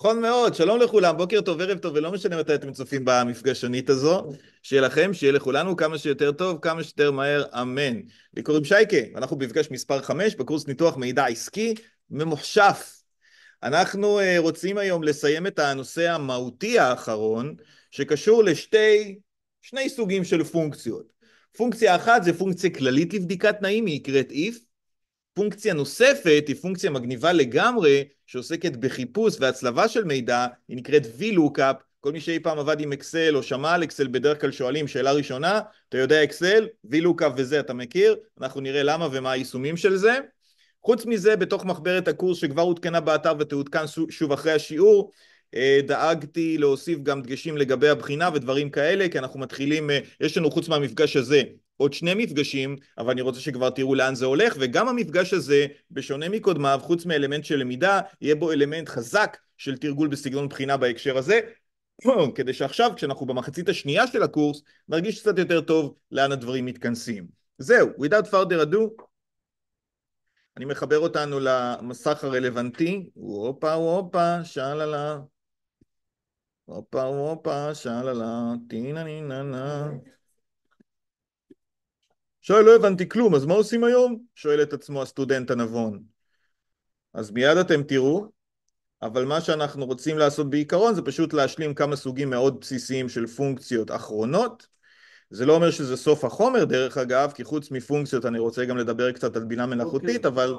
נכון מאוד, שלום לכולם, בוקר טוב, ערב טוב, ולא משנה מתי אתם צופים במפגשונית הזו, שיהיה לכם, שיהיה לכולנו כמה שיותר טוב, כמה שיותר מהר, אמן. לי קוראים שייקה, אנחנו במפגש מספר 5 בקורס ניתוח מידע עסקי ממוחשף. אנחנו אה, רוצים היום לסיים את הנושא המהותי האחרון, שקשור לשתי, שני סוגים של פונקציות. פונקציה אחת זה פונקציה כללית לבדיקת תנאים, היא נקראת if, פונקציה נוספת היא פונקציה מגניבה לגמרי, שעוסקת בחיפוש והצלבה של מידע, היא נקראת VLOOKUP, כל מי שאי פעם עבד עם אקסל או שמע על אקסל בדרך כלל שואלים שאלה ראשונה, אתה יודע אקסל, VLOOKUP וזה אתה מכיר, אנחנו נראה למה ומה היישומים של זה. חוץ מזה, בתוך מחברת הקורס שכבר עודכנה באתר ותעודכן שוב אחרי השיעור, אה, דאגתי להוסיף גם דגשים לגבי הבחינה ודברים כאלה, כי אנחנו מתחילים, אה, יש לנו חוץ מהמפגש הזה עוד שני מפגשים, אבל אני רוצה שכבר תראו לאן זה הולך, וגם המפגש הזה, בשונה מקודמיו, חוץ מאלמנט של למידה, יהיה בו אלמנט חזק של תרגול בסגנון בחינה בהקשר הזה, כדי שעכשיו, כשאנחנו במחצית השנייה של הקורס, נרגיש קצת יותר טוב לאן הדברים מתכנסים. זהו, without further ado, אני מחבר אותנו למסך הרלוונטי, וופה וופה, שאללה, הופה הופה, שאללה, טינה נינה נה. שואל, לא הבנתי כלום, אז מה עושים היום? שואל את עצמו הסטודנט הנבון. אז מיד אתם תראו, אבל מה שאנחנו רוצים לעשות בעיקרון זה פשוט להשלים כמה סוגים מאוד בסיסיים של פונקציות אחרונות. זה לא אומר שזה סוף החומר דרך אגב, כי חוץ מפונקציות אני רוצה גם לדבר קצת על בינה מלאכותית, okay. אוקיי. אבל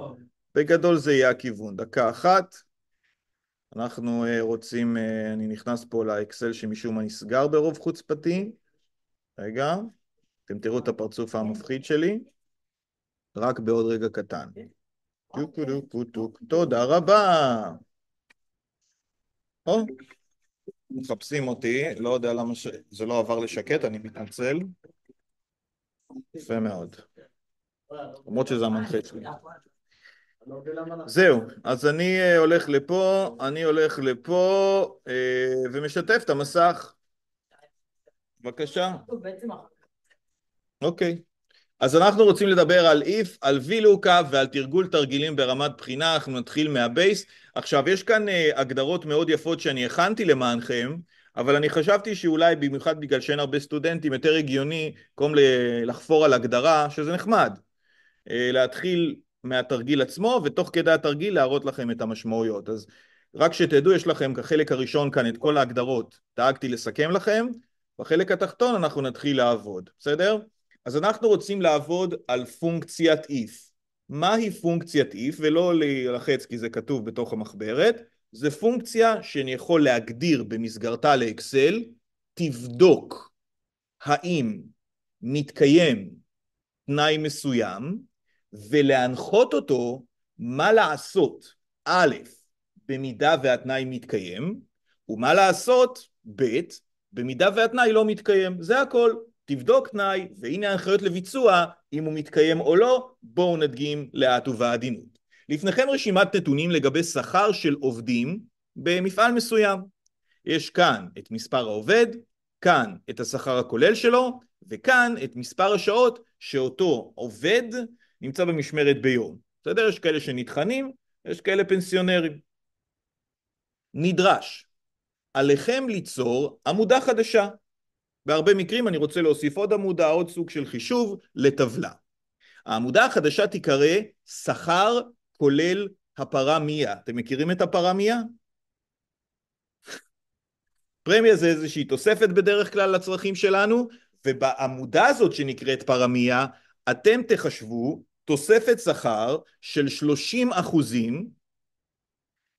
בגדול זה יהיה הכיוון. דקה אחת, אנחנו אה, רוצים, אה, אני נכנס פה לאקסל שמשום מה נסגר ברוב חוצפתי. רגע. אתם תראו את הפרצוף המפחיד שלי רק בעוד רגע קטן. אוקיי. תודה רבה. או, מחפשים אותי, לא יודע למה זה לא עבר לשקט, אני מתנצל. יפה מאוד. למרות שזה המנחה שלי. זהו, אז אני אה, הולך לפה, אני הולך לפה אה, ומשתף את המסך. בבקשה. אוקיי. אז אנחנו רוצים לדבר על איף, על VLOOKUP ועל תרגול תרגילים ברמת בחינה, אנחנו נתחיל מהבייס. עכשיו, יש כאן אה, הגדרות מאוד יפות שאני הכנתי למענכם, אבל אני חשבתי שאולי, במיוחד בגלל שאין הרבה סטודנטים, יותר הגיוני, במקום לחפור על הגדרה, שזה נחמד, אה, להתחיל מהתרגיל עצמו, ותוך כדי התרגיל להראות לכם את המשמעויות. אז רק שתדעו, יש לכם כחלק הראשון כאן את כל ההגדרות, דאגתי לסכם לכם, בחלק התחתון אנחנו נתחיל לעבוד, בסדר? אז אנחנו רוצים לעבוד על פונקציית if. מהי פונקציית if, ולא להילחץ כי זה כתוב בתוך המחברת, זה פונקציה שאני יכול להגדיר במסגרתה לאקסל, תבדוק האם מתקיים תנאי מסוים, ולהנחות אותו מה לעשות, א', במידה והתנאי מתקיים, ומה לעשות, ב', במידה והתנאי לא מתקיים, זה הכל. תבדוק תנאי, והנה ההנחיות לביצוע, אם הוא מתקיים או לא, בואו נדגים לאט ובעדינות. לפניכם רשימת נתונים לגבי שכר של עובדים במפעל מסוים. יש כאן את מספר העובד, כאן את השכר הכולל שלו, וכאן את מספר השעות שאותו עובד נמצא במשמרת ביום. בסדר? יש כאלה שנטחנים, יש כאלה פנסיונרים. נדרש, עליכם ליצור עמודה חדשה. בהרבה מקרים אני רוצה להוסיף עוד עמודה, עוד סוג של חישוב, לטבלה. העמודה החדשה תיקרא שכר כולל הפרמיה. אתם מכירים את הפרמיה? פרמיה זה איזושהי תוספת בדרך כלל לצרכים שלנו, ובעמודה הזאת שנקראת פרמיה, אתם תחשבו תוספת שכר של 30 אחוזים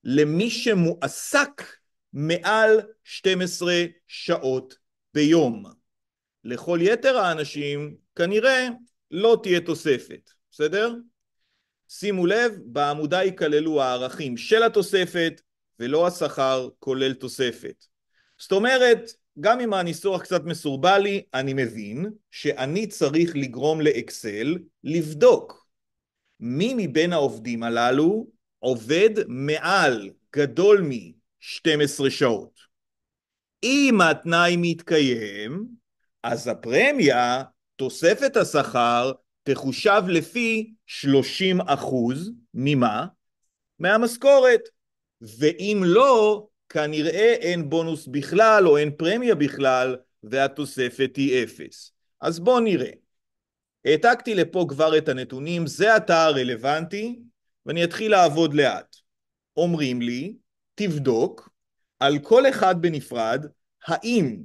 למי שמועסק מעל 12 שעות ביום. לכל יתר האנשים כנראה לא תהיה תוספת, בסדר? שימו לב, בעמודה ייכללו הערכים של התוספת ולא השכר כולל תוספת. זאת אומרת, גם אם הניסוח קצת מסורבל לי, אני מבין שאני צריך לגרום לאקסל לבדוק מי מבין העובדים הללו עובד מעל, גדול מ-12 שעות. אם התנאי מתקיים, אז הפרמיה, תוספת השכר, תחושב לפי 30 אחוז, ממה? מהמשכורת. ואם לא, כנראה אין בונוס בכלל או אין פרמיה בכלל, והתוספת היא אפס. אז בואו נראה. העתקתי לפה כבר את הנתונים, זה התא הרלוונטי, ואני אתחיל לעבוד לאט. אומרים לי, תבדוק על כל אחד בנפרד, האם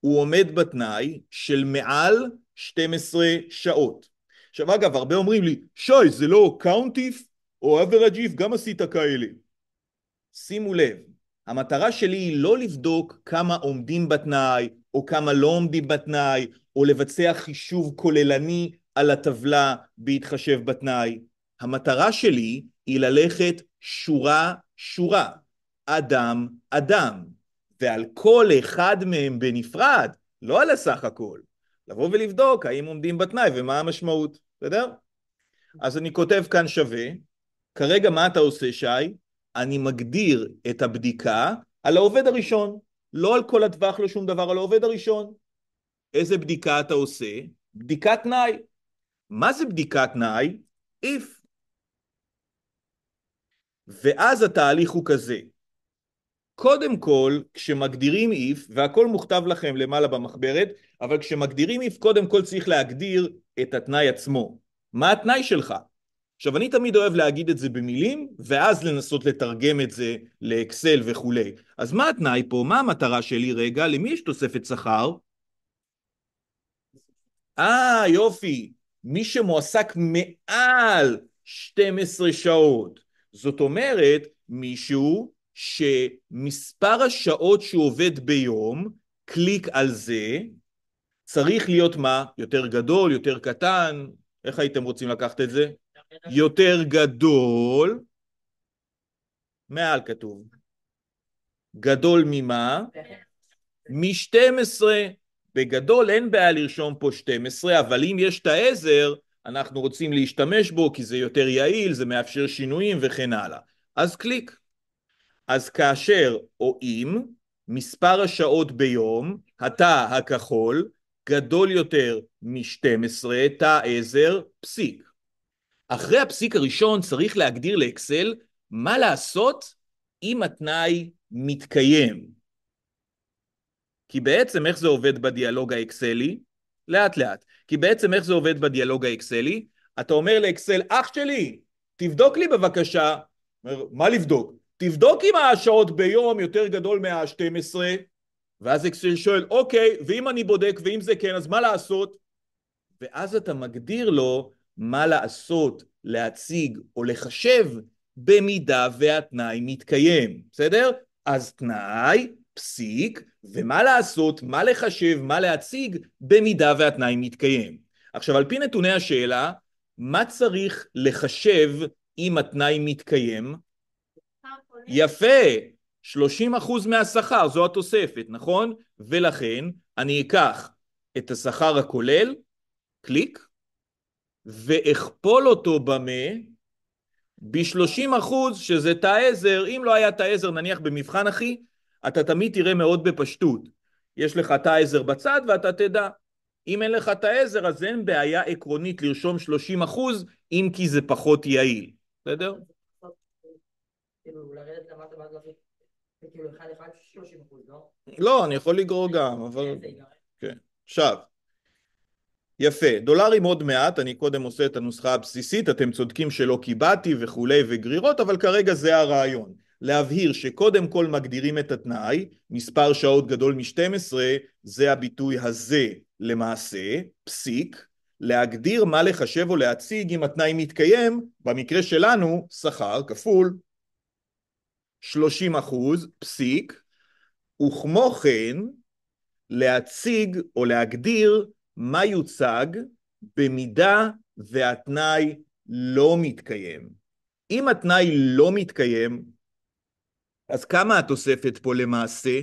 הוא עומד בתנאי של מעל 12 שעות. עכשיו אגב, הרבה אומרים לי, שי, זה לא קאונטיף או אברג'יף, גם עשית כאלה. שימו לב, המטרה שלי היא לא לבדוק כמה עומדים בתנאי, או כמה לא עומדים בתנאי, או לבצע חישוב כוללני על הטבלה בהתחשב בתנאי. המטרה שלי היא ללכת שורה-שורה. אדם אדם, ועל כל אחד מהם בנפרד, לא על הסך הכל, לבוא ולבדוק האם עומדים בתנאי ומה המשמעות, בסדר? אז אני כותב כאן שווה, כרגע מה אתה עושה שי? אני מגדיר את הבדיקה על העובד הראשון, לא על כל הטווח, לא שום דבר, על העובד הראשון. איזה בדיקה אתה עושה? בדיקת תנאי. מה זה בדיקת תנאי? If. ואז התהליך הוא כזה, קודם כל, כשמגדירים if, והכל מוכתב לכם למעלה במחברת, אבל כשמגדירים if, קודם כל צריך להגדיר את התנאי עצמו. מה התנאי שלך? עכשיו, אני תמיד אוהב להגיד את זה במילים, ואז לנסות לתרגם את זה לאקסל וכולי. אז מה התנאי פה? מה המטרה שלי? רגע, למי יש תוספת שכר? אה, יופי, מי שמועסק מעל 12 שעות. זאת אומרת, מישהו שמספר השעות שהוא עובד ביום, קליק על זה, צריך להיות מה? יותר גדול, יותר קטן, איך הייתם רוצים לקחת את זה? יותר גדול, מעל כתוב. גדול ממה? מ-12. בגדול אין בעיה לרשום פה 12, אבל אם יש את העזר, אנחנו רוצים להשתמש בו כי זה יותר יעיל, זה מאפשר שינויים וכן הלאה. אז קליק. אז כאשר או אם מספר השעות ביום, התא הכחול, גדול יותר מ-12, תא עזר, פסיק. אחרי הפסיק הראשון צריך להגדיר לאקסל מה לעשות אם התנאי מתקיים. כי בעצם איך זה עובד בדיאלוג האקסלי? לאט לאט. כי בעצם איך זה עובד בדיאלוג האקסלי? אתה אומר לאקסל, אח שלי, תבדוק לי בבקשה. אומר, מה לבדוק? תבדוק אם השעות ביום יותר גדול מה-12, ואז אקסל שואל, אוקיי, ואם אני בודק, ואם זה כן, אז מה לעשות? ואז אתה מגדיר לו מה לעשות, להציג או לחשב במידה והתנאי מתקיים, בסדר? אז תנאי, פסיק, ומה לעשות, מה לחשב, מה להציג, במידה והתנאי מתקיים. עכשיו, על פי נתוני השאלה, מה צריך לחשב אם התנאי מתקיים? יפה, 30 אחוז מהשכר, זו התוספת, נכון? ולכן אני אקח את השכר הכולל, קליק, ואכפול אותו במה ב-30 אחוז, שזה תא עזר, אם לא היה תא עזר, נניח במבחן אחי, אתה תמיד תראה מאוד בפשטות. יש לך תא עזר בצד ואתה תדע. אם אין לך תא עזר, אז אין בעיה עקרונית לרשום 30 אחוז, אם כי זה פחות יעיל, בסדר? כאילו, לא? לא? אני יכול לגרור כן, גם, אבל... כן, כן. עכשיו. יפה, דולרים עוד מעט, אני קודם עושה את הנוסחה הבסיסית, אתם צודקים שלא קיבעתי וכולי וגרירות, אבל כרגע זה הרעיון. להבהיר שקודם כל מגדירים את התנאי, מספר שעות גדול מ-12 זה הביטוי הזה למעשה, פסיק, להגדיר מה לחשב או להציג אם התנאי מתקיים, במקרה שלנו, שכר כפול 30 אחוז, פסיק, וכמו כן להציג או להגדיר מה יוצג במידה והתנאי לא מתקיים. אם התנאי לא מתקיים, אז כמה התוספת פה למעשה?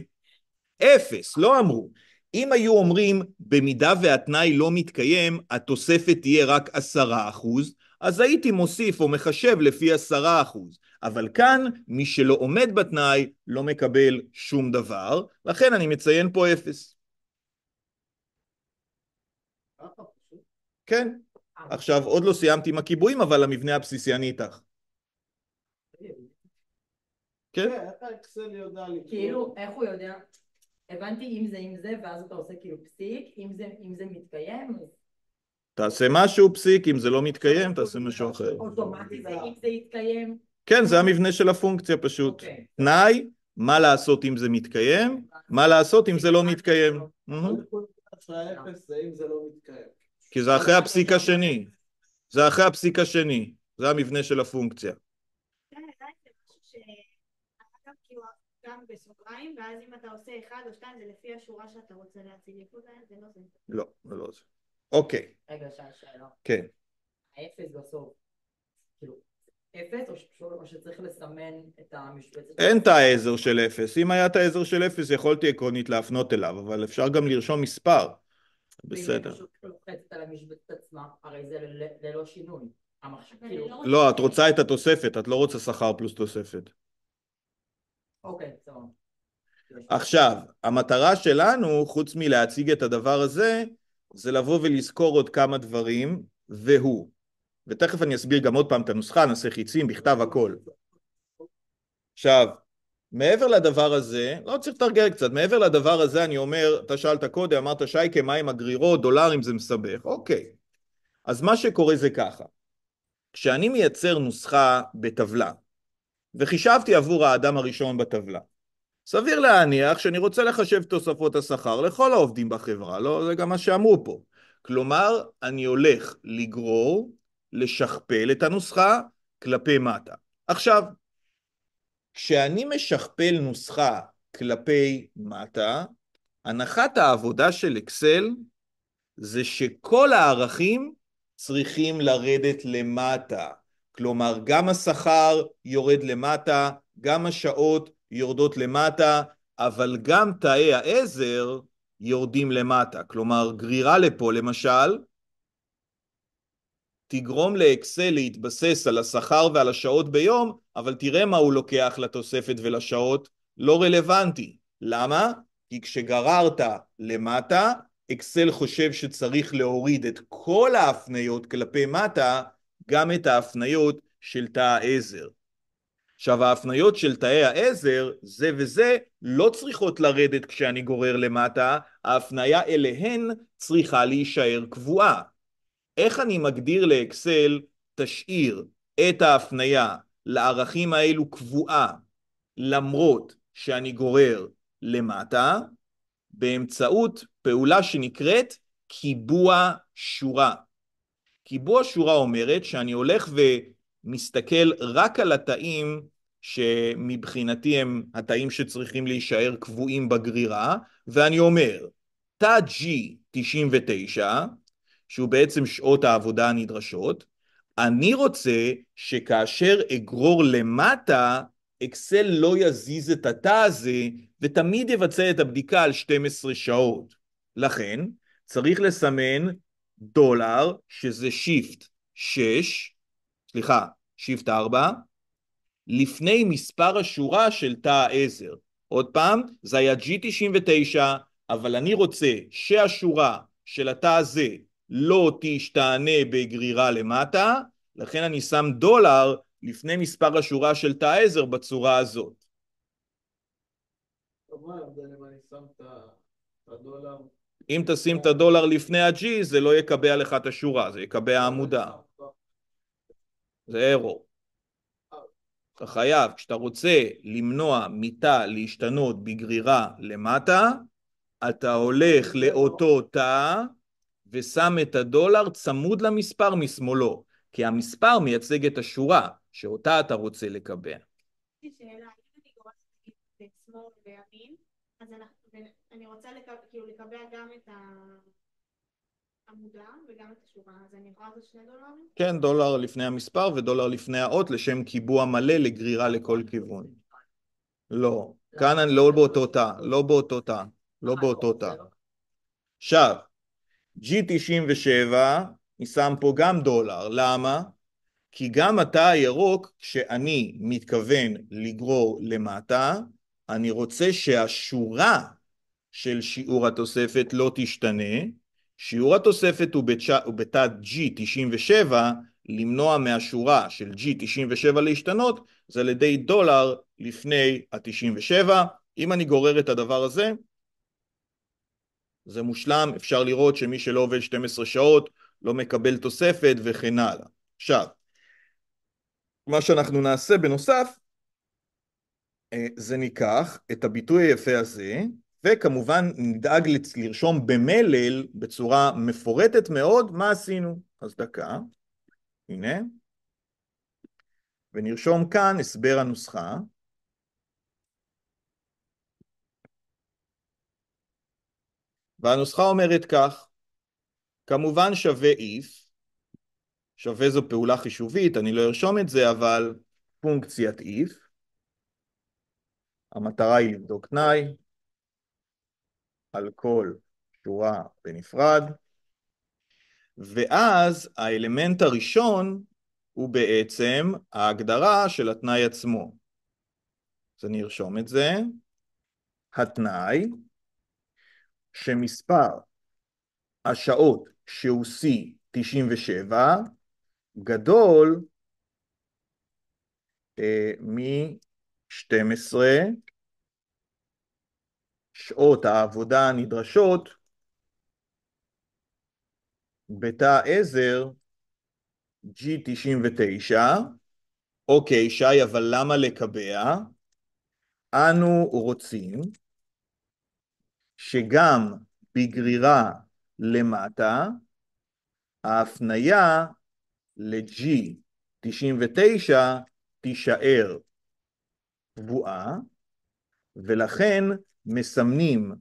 אפס, לא אמרו. אם היו אומרים, במידה והתנאי לא מתקיים, התוספת תהיה רק עשרה אחוז, אז הייתי מוסיף או מחשב לפי עשרה אחוז. אבל כאן, מי שלא עומד בתנאי לא מקבל שום דבר, לכן אני מציין פה אפס. כן. עכשיו, עוד לא סיימתי עם הכיבויים, אבל המבנה הבסיסי אני איתך. כן? כן איך האקסל יודע כאילו, איך הוא יודע? הבנתי אם זה עם זה, ואז אתה עושה כאילו פסיק, אם זה מתקיים, אז... תעשה משהו, פסיק, אם זה לא מתקיים, תעשה משהו אחר. אוטומטי, ואם זה יתקיים? כן, זה המבנה של הפונקציה פשוט. אוקיי. תנאי, מה לעשות אם זה מתקיים, מה לעשות לא אם זה לא מתקיים. כי זה אחרי הפסיק השני. זה אחרי הפסיק השני. זה המבנה של הפונקציה. כן, כאילו, גם בסוגריים, ואז אם אתה עושה אחד או שתיים, זה לפי השורה שאתה רוצה להציג. לא, זה לא זה. לא אוקיי. רגע, שאלה. לא. כן. האפס בסוף, כאילו, אפס או שצריך לסמן את המשבצת? אין את העזר של אפס. אם היה את העזר של אפס, יכולתי עקרונית להפנות אליו, אבל אפשר גם לרשום מספר. בסדר. כאילו- לא, לא, את רוצה את התוספת, את לא רוצה שכר פלוס תוספת. אוקיי, טוב. עכשיו, המטרה שלנו, חוץ מלהציג את הדבר הזה, זה לבוא ולזכור עוד כמה דברים, והוא, ותכף אני אסביר גם עוד פעם את הנוסחה, נעשה חיצים, בכתב הכל. עכשיו, מעבר לדבר הזה, לא צריך לתרגל קצת, מעבר לדבר הזה אני אומר, אתה שאלת קודם, אמרת שייקה, מה עם הגרירות, דולרים זה מסבך, אוקיי. אז מה שקורה זה ככה, כשאני מייצר נוסחה בטבלה, וחישבתי עבור האדם הראשון בטבלה, סביר להניח שאני רוצה לחשב תוספות השכר לכל העובדים בחברה, לא? זה גם מה שאמרו פה. כלומר, אני הולך לגרור, לשכפל את הנוסחה כלפי מטה. עכשיו, כשאני משכפל נוסחה כלפי מטה, הנחת העבודה של אקסל זה שכל הערכים צריכים לרדת למטה. כלומר, גם השכר יורד למטה, גם השעות יורדות למטה, אבל גם תאי העזר יורדים למטה. כלומר, גרירה לפה, למשל, תגרום לאקסל להתבסס על השכר ועל השעות ביום, אבל תראה מה הוא לוקח לתוספת ולשעות, לא רלוונטי. למה? כי כשגררת למטה, אקסל חושב שצריך להוריד את כל ההפניות כלפי מטה, גם את ההפניות של תא העזר. עכשיו ההפניות של תאי העזר, זה וזה, לא צריכות לרדת כשאני גורר למטה, ההפניה אליהן צריכה להישאר קבועה. איך אני מגדיר לאקסל, תשאיר את ההפניה לערכים האלו קבועה, למרות שאני גורר למטה, באמצעות פעולה שנקראת קיבוע שורה. קיבוע שורה אומרת שאני הולך ומסתכל רק על התאים שמבחינתי הם התאים שצריכים להישאר קבועים בגרירה, ואני אומר, תא G99, שהוא בעצם שעות העבודה הנדרשות, אני רוצה שכאשר אגרור למטה, אקסל לא יזיז את התא הזה, ותמיד יבצע את הבדיקה על 12 שעות. לכן, צריך לסמן דולר, שזה שיפט 6, סליחה, שיפט 4, לפני מספר השורה של תא העזר. עוד פעם, זה היה G99, אבל אני רוצה שהשורה של התא הזה לא תשתענה בגרירה למטה, לכן אני שם דולר לפני מספר השורה של תא העזר בצורה הזאת. אם תשים את הדולר לפני ה-G, זה לא יקבע לך את השורה, זה יקבע לא, עמודה. זה אירור. אתה חייב, כשאתה רוצה למנוע מיטה להשתנות בגרירה למטה, אתה הולך לאותו תא ושם את הדולר צמוד למספר משמאלו, כי המספר מייצג את השורה שאותה אתה רוצה לקבע. יש לי שאלה, אם אני גורסת בשמאל וימין, אז אני רוצה כאילו, לקבע גם את ה... כן, דולר לפני המספר ודולר לפני האות לשם קיבוע מלא לגרירה לכל כיוון. לא, כאן אני לא באותו תא, לא באותו תא, לא באותו תא. עכשיו, G97, אני שם פה גם דולר, למה? כי גם התא הירוק, כשאני מתכוון לגרור למטה, אני רוצה שהשורה של שיעור התוספת לא תשתנה, שיעור התוספת הוא, בתא בת G97, למנוע מהשורה של G97 להשתנות, זה על ידי דולר לפני ה-97. אם אני גורר את הדבר הזה, זה מושלם, אפשר לראות שמי שלא עובד 12 שעות לא מקבל תוספת וכן הלאה. עכשיו, מה שאנחנו נעשה בנוסף, אה, זה ניקח את הביטוי היפה הזה, וכמובן נדאג לרשום במלל בצורה מפורטת מאוד מה עשינו. אז דקה, הנה, ונרשום כאן הסבר הנוסחה. והנוסחה אומרת כך, כמובן שווה if, שווה זו פעולה חישובית, אני לא ארשום את זה, אבל פונקציית if, המטרה היא לבדוק תנאי, על כל שורה בנפרד, ואז האלמנט הראשון הוא בעצם ההגדרה של התנאי עצמו. אז אני ארשום את זה. התנאי שמספר השעות שהוא C 97 גדול אה, מ-12 שעות העבודה הנדרשות בתא עזר G99, אוקיי שי אבל למה לקבע? אנו רוצים שגם בגרירה למטה ההפניה ל-G99 תישאר קבועה ולכן מסמנים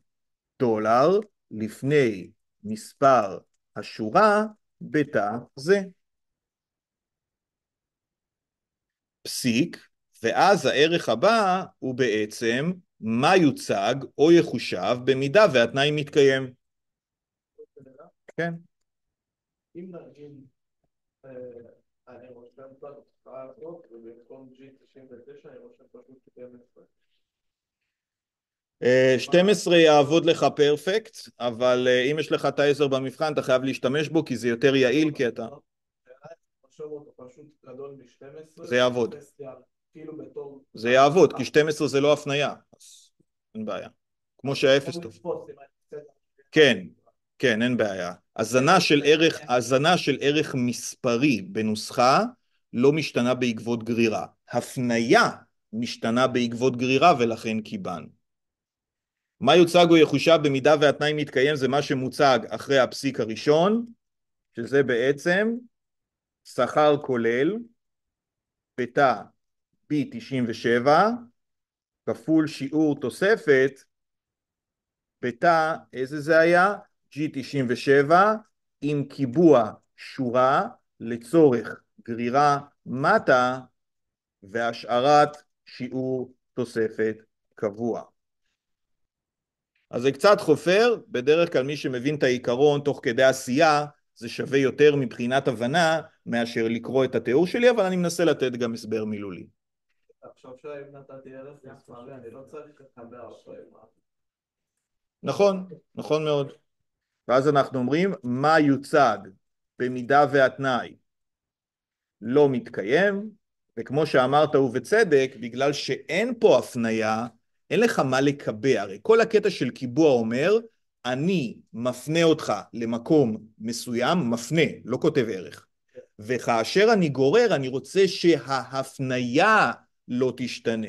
דולר לפני מספר השורה בתא זה. פסיק, ואז הערך הבא הוא בעצם מה יוצג או יחושב במידה והתנאי מתקיים. כן. אם נגיד, אה, אני רושם את התוצאה הזאת, ובמקום G99 אני רושם פשוט 12. 12 יעבוד לך פרפקט, אבל אה, אם יש לך את ה-10 במבחן אתה חייב להשתמש בו כי זה יותר יעיל כי אתה... זה יעבוד. זה יעבוד, כי 12 זה לא הפנייה, אז אין בעיה. כמו שהאפס טוב. כן, כן, אין בעיה. הזנה של ערך, הזנה של ערך מספרי בנוסחה לא משתנה בעקבות גרירה. הפנייה משתנה בעקבות גרירה ולכן קיבלנו. מה יוצג או יחושב במידה והתנאי מתקיים זה מה שמוצג אחרי הפסיק הראשון, שזה בעצם שכר כולל בתא B97 כפול שיעור תוספת בתא, איזה זה היה? G97 עם קיבוע שורה לצורך גרירה מטה והשארת שיעור תוספת קבוע. אז זה קצת חופר, בדרך כלל מי שמבין את העיקרון תוך כדי עשייה, זה שווה יותר מבחינת הבנה מאשר לקרוא את התיאור שלי, אבל אני מנסה לתת גם הסבר מילולי. תחשוב שאם נתתי ערך מספרי, אני לא צריך לחבר אותו נכון, נכון מאוד. ואז אנחנו אומרים, מה יוצג במידה והתנאי לא מתקיים, וכמו שאמרת ובצדק, בגלל שאין פה הפנייה, אין לך מה לקבע, הרי כל הקטע של קיבוע אומר, אני מפנה אותך למקום מסוים, מפנה, לא כותב ערך. וכאשר אני גורר, אני רוצה שההפניה לא תשתנה.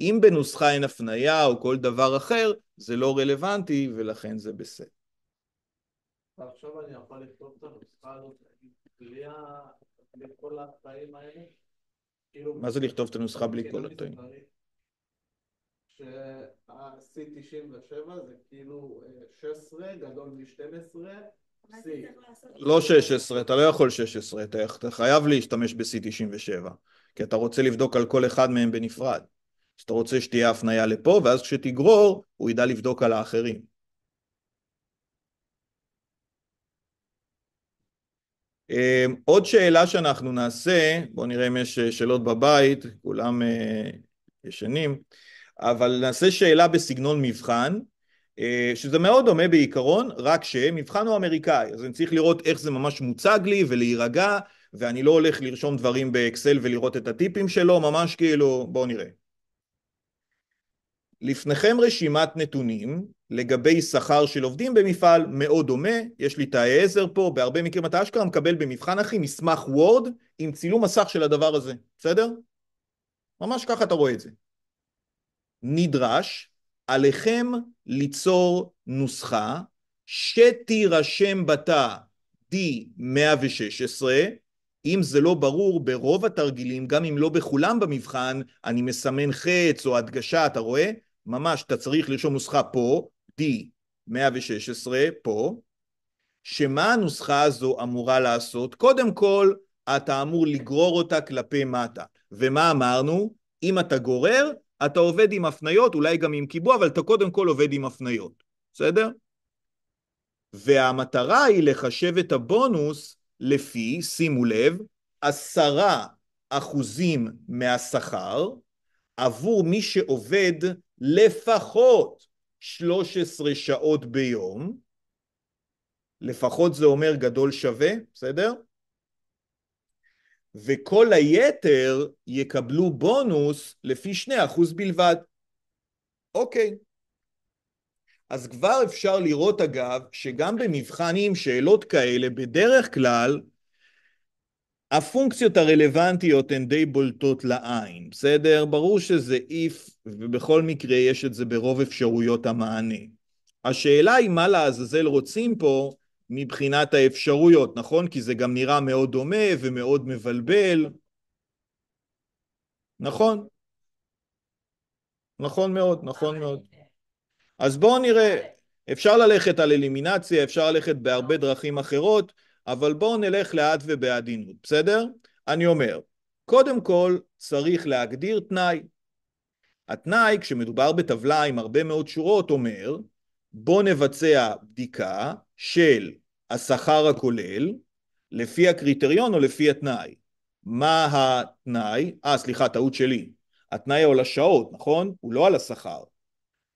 אם בנוסחה אין הפניה או כל דבר אחר, זה לא רלוונטי ולכן זה בסדר. עכשיו אני יכול לכתוב את הנוסחה הזאת בלי כל התנאים האלה? כאילו- מה זה לכתוב את הנוסחה בלי כל התאים? כאילו שה-C97 זה כאילו 16 אה, גדול מ-12 לא 16, אתה לא יכול 16, אתה, אתה חייב להשתמש ב-C97 כי אתה רוצה לבדוק על כל אחד מהם בנפרד אז אתה רוצה שתהיה הפנייה לפה ואז כשתגרור הוא ידע לבדוק על האחרים אה, עוד שאלה שאנחנו נעשה, בואו נראה אם יש אה, שאלות בבית, כולם ישנים. אבל נעשה שאלה בסגנון מבחן, אה, שזה מאוד דומה בעיקרון, רק שמבחן הוא אמריקאי, אז אני צריך לראות איך זה ממש מוצג לי ולהירגע, ואני לא הולך לרשום דברים באקסל ולראות את הטיפים שלו, ממש כאילו, בואו נראה. לפניכם רשימת נתונים לגבי שכר של עובדים במפעל מאוד דומה, יש לי תאי עזר פה, בהרבה מקרים אתה אשכרה מקבל במבחן אחי מסמך וורד עם צילום מסך של הדבר הזה, בסדר? ממש ככה אתה רואה את זה. נדרש עליכם ליצור נוסחה שתירשם בתא D116, אם זה לא ברור ברוב התרגילים, גם אם לא בכולם במבחן, אני מסמן חץ או הדגשה, אתה רואה? ממש, אתה צריך לרשום נוסחה פה, D116, פה, שמה הנוסחה הזו אמורה לעשות? קודם כל, אתה אמור לגרור אותה כלפי מטה. ומה אמרנו? אם אתה גורר, אתה עובד עם הפניות, אולי גם עם קיבוע, אבל אתה קודם כל עובד עם הפניות, בסדר? והמטרה היא לחשב את הבונוס לפי, שימו לב, עשרה אחוזים מהשכר עבור מי שעובד לפחות 13 שעות ביום, לפחות זה אומר גדול שווה, בסדר? וכל היתר יקבלו בונוס לפי שני אחוז בלבד. אוקיי. אז כבר אפשר לראות אגב, שגם במבחנים שאלות כאלה, בדרך כלל, הפונקציות הרלוונטיות הן די בולטות לעין, בסדר? ברור שזה if, ובכל מקרה יש את זה ברוב אפשרויות המענה. השאלה היא מה לעזאזל רוצים פה מבחינת האפשרויות, נכון? כי זה גם נראה מאוד דומה ומאוד מבלבל. נכון. נכון מאוד, נכון מאוד. אז בואו נראה, אפשר ללכת על אלימינציה, אפשר ללכת בהרבה דרכים אחרות, אבל בואו נלך לאט ובעדינות, בסדר? אני אומר, קודם כל צריך להגדיר תנאי. התנאי, כשמדובר בטבלה עם הרבה מאוד שורות, אומר, בואו נבצע בדיקה של השכר הכולל, לפי הקריטריון או לפי התנאי. מה התנאי? אה, סליחה, טעות שלי. התנאי הוא על השעות, נכון? הוא לא על השכר.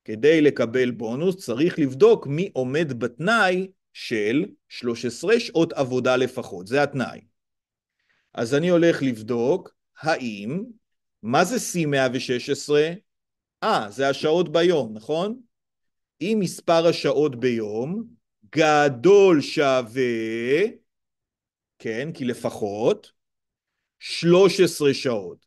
כדי לקבל בונוס צריך לבדוק מי עומד בתנאי של 13 שעות עבודה לפחות, זה התנאי. אז אני הולך לבדוק האם, מה זה C116? אה, זה השעות ביום, נכון? אם מספר השעות ביום גדול שווה, כן, כי לפחות 13 שעות.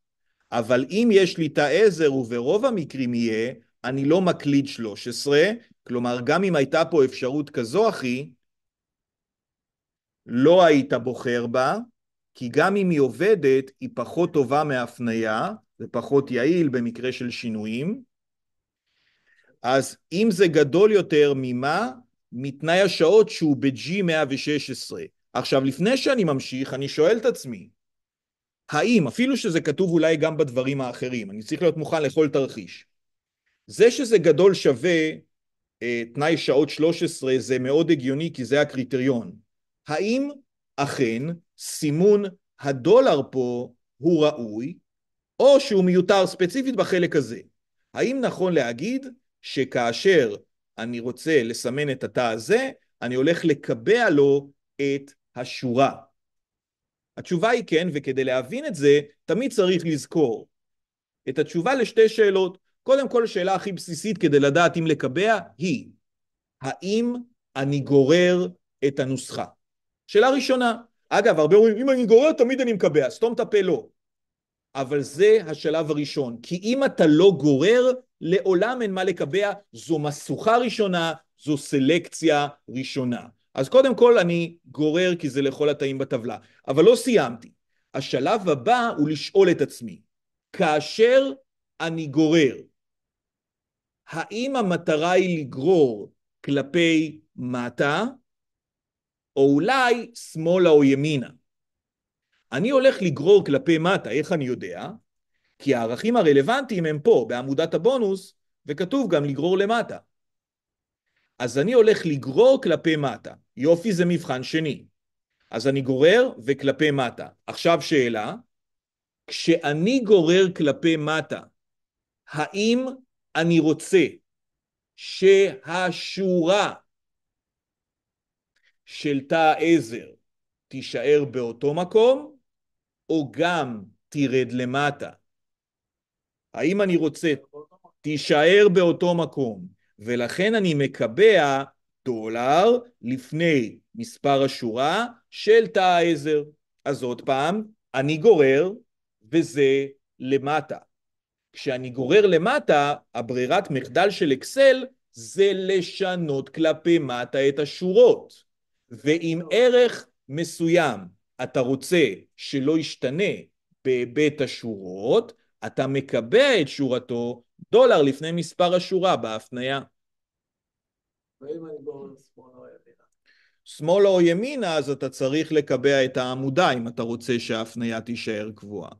אבל אם יש לי את העזר, וברוב המקרים יהיה, אני לא מקליד 13, כלומר, גם אם הייתה פה אפשרות כזו, אחי, לא היית בוחר בה, כי גם אם היא עובדת, היא פחות טובה מהפנייה, ופחות יעיל במקרה של שינויים. אז אם זה גדול יותר ממה? מתנאי השעות שהוא ב-G116. עכשיו, לפני שאני ממשיך, אני שואל את עצמי, האם, אפילו שזה כתוב אולי גם בדברים האחרים, אני צריך להיות מוכן לכל תרחיש, זה שזה גדול שווה אה, תנאי שעות 13 זה מאוד הגיוני כי זה הקריטריון. האם אכן סימון הדולר פה הוא ראוי, או שהוא מיותר ספציפית בחלק הזה? האם נכון להגיד שכאשר אני רוצה לסמן את התא הזה, אני הולך לקבע לו את השורה. התשובה היא כן, וכדי להבין את זה, תמיד צריך לזכור את התשובה לשתי שאלות. קודם כל, השאלה הכי בסיסית כדי לדעת אם לקבע היא, האם אני גורר את הנוסחה? שאלה ראשונה. אגב, הרבה אומרים, אם אני גורר, תמיד אני מקבע, סתום את הפה, לא. אבל זה השלב הראשון, כי אם אתה לא גורר, לעולם אין מה לקבע, זו משוכה ראשונה, זו סלקציה ראשונה. אז קודם כל אני גורר כי זה לכל התאים בטבלה, אבל לא סיימתי. השלב הבא הוא לשאול את עצמי, כאשר אני גורר, האם המטרה היא לגרור כלפי מטה, או אולי שמאלה או ימינה? אני הולך לגרור כלפי מטה, איך אני יודע? כי הערכים הרלוונטיים הם פה, בעמודת הבונוס, וכתוב גם לגרור למטה. אז אני הולך לגרור כלפי מטה. יופי זה מבחן שני. אז אני גורר וכלפי מטה. עכשיו שאלה, כשאני גורר כלפי מטה, האם אני רוצה שהשורה של תא העזר תישאר באותו מקום, או גם תרד למטה? האם אני רוצה, תישאר באותו מקום, ולכן אני מקבע דולר לפני מספר השורה של תא העזר. אז עוד פעם, אני גורר וזה למטה. כשאני גורר למטה, הברירת מחדל של אקסל זה לשנות כלפי מטה את השורות. ואם ערך מסוים אתה רוצה שלא ישתנה בהיבט השורות, אתה מקבע את שורתו דולר לפני מספר השורה בהפניה. שמאלה או ימינה, אז אתה צריך לקבע את העמודה אם אתה רוצה שההפניה תישאר קבועה.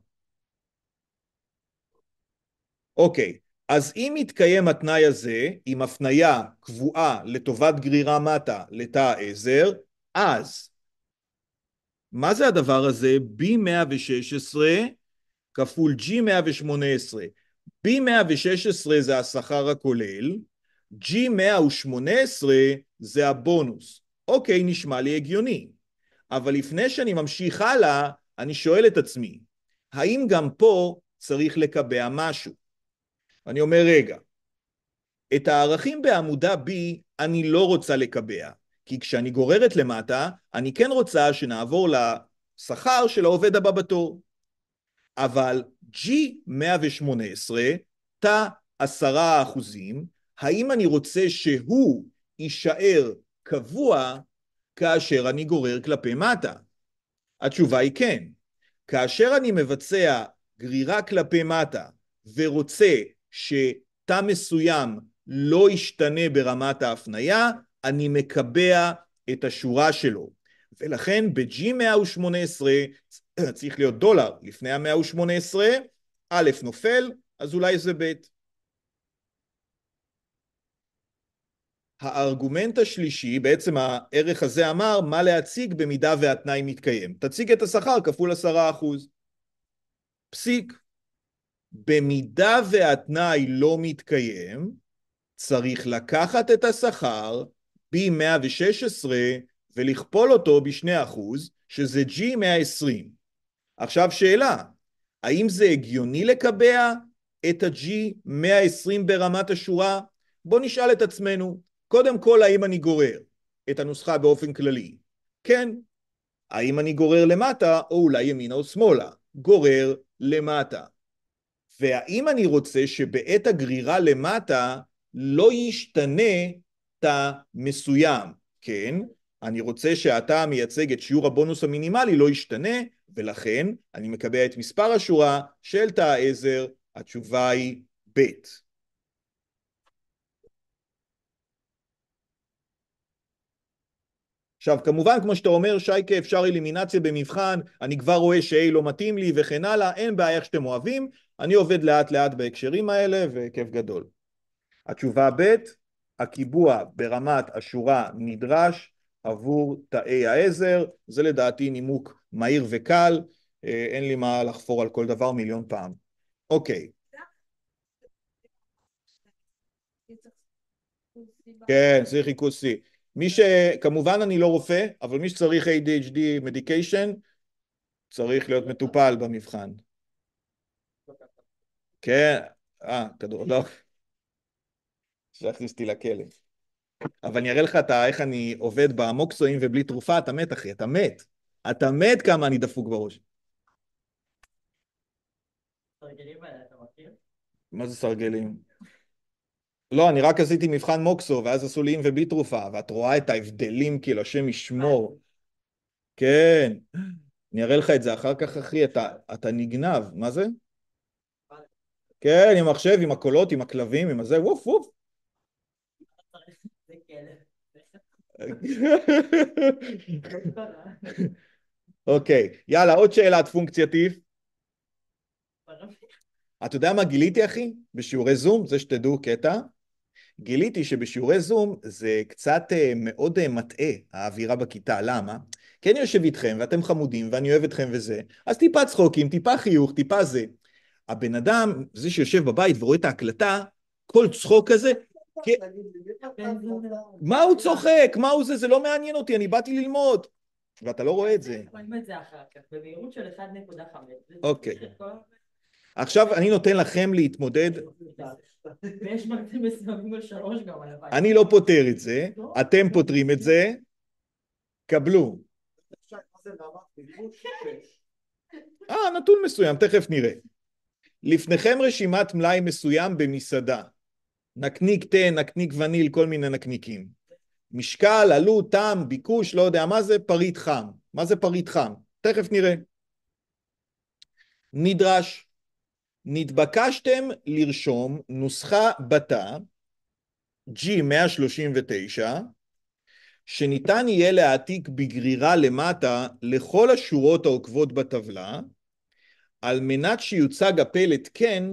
אוקיי, אז אם יתקיים התנאי הזה, עם הפניה קבועה לטובת גרירה מטה לתא העזר, אז מה זה הדבר הזה? B116 כפול G118. B116 זה השכר הכולל, G118 זה הבונוס. אוקיי, נשמע לי הגיוני. אבל לפני שאני ממשיך הלאה, אני שואל את עצמי, האם גם פה צריך לקבע משהו? אני אומר, רגע, את הערכים בעמודה B אני לא רוצה לקבע, כי כשאני גוררת למטה, אני כן רוצה שנעבור לשכר של העובד הבא בתור. אבל G118 תא עשרה אחוזים, האם אני רוצה שהוא יישאר קבוע כאשר אני גורר כלפי מטה? התשובה היא כן. כאשר אני מבצע גרירה כלפי מטה ורוצה שתא מסוים לא ישתנה ברמת ההפנייה, אני מקבע את השורה שלו. ולכן ב-G118 צריך להיות דולר לפני המאה ה-18, א' נופל, אז אולי זה ב'. הארגומנט השלישי, בעצם הערך הזה אמר מה להציג במידה והתנאי מתקיים. תציג את השכר כפול עשרה אחוז. פסיק. במידה והתנאי לא מתקיים, צריך לקחת את השכר B116 ולכפול אותו ב-2%, שזה G120. עכשיו שאלה, האם זה הגיוני לקבע את ה-G 120 ברמת השורה? בואו נשאל את עצמנו, קודם כל האם אני גורר את הנוסחה באופן כללי? כן. האם אני גורר למטה או אולי ימינה או שמאלה? גורר למטה. והאם אני רוצה שבעת הגרירה למטה לא ישתנה תא מסוים? כן, אני רוצה שהתא המייצג את שיעור הבונוס המינימלי לא ישתנה, ולכן אני מקבע את מספר השורה של תא העזר, התשובה היא ב'. עכשיו כמובן כמו שאתה אומר שייקה אפשר אלימינציה במבחן, אני כבר רואה ש-A לא מתאים לי וכן הלאה, אין בעיה איך שאתם אוהבים, אני עובד לאט לאט בהקשרים האלה וכיף גדול. התשובה ב', הקיבוע ברמת השורה נדרש עבור תאי העזר, זה לדעתי נימוק מהיר וקל, אה, אין לי מה לחפור על כל דבר מיליון פעם. אוקיי. כן, צריך ריכוז C. מי ש... כמובן אני לא רופא, אבל מי שצריך ADHD מדיקיישן, צריך להיות מטופל במבחן. כן, אה, כדור, לא. שכחתי לכלא. אבל אני אראה לך אתה, איך אני עובד במוקסואים ובלי תרופה, אתה מת אחי, אתה מת. אתה מת כמה אני דפוק בראש. מה זה סרגלים? לא, אני רק עשיתי מבחן מוקסו, ואז עשו לי עם ובלי תרופה, ואת רואה את ההבדלים, כאילו, השם ישמור. אה. כן. אני אראה לך את זה אחר כך, אחי, אתה, אתה נגנב. מה זה? אה. כן, עם המחשב, עם הקולות, עם הכלבים, עם הזה, ווף ווף. אוקיי, יאללה, עוד שאלת פונקציאטיב. אתה יודע מה גיליתי, אחי? בשיעורי זום, זה שתדעו קטע. גיליתי שבשיעורי זום זה קצת אה, מאוד אה, מטעה, האווירה בכיתה. למה? כי אני יושב איתכם, ואתם חמודים, ואני אוהב אתכם וזה, אז טיפה צחוקים, טיפה חיוך, טיפה זה. הבן אדם, זה שיושב בבית ורואה את ההקלטה, כל צחוק כזה, כן. כן, לא מה הוא צוחק? מה הוא זה? זה לא מעניין אותי, אני באתי ללמוד. ואתה לא רואה את זה. אוקיי. עכשיו אני נותן לכם להתמודד. ויש מרצים מסוימים על שלוש גם על הבית. אני לא פותר את זה, לא? אתם פותרים את זה, קבלו. כן. אה, נתון מסוים, תכף נראה. לפניכם רשימת מלאי מסוים במסעדה. נקניק תה, נקניק וניל, כל מיני נקניקים. משקל, עלות, טעם, ביקוש, לא יודע מה זה, פריט חם. מה זה פריט חם? תכף נראה. נדרש. נתבקשתם לרשום נוסחה בתא G139 שניתן יהיה להעתיק בגרירה למטה לכל השורות העוקבות בטבלה על מנת שיוצג הפלט כן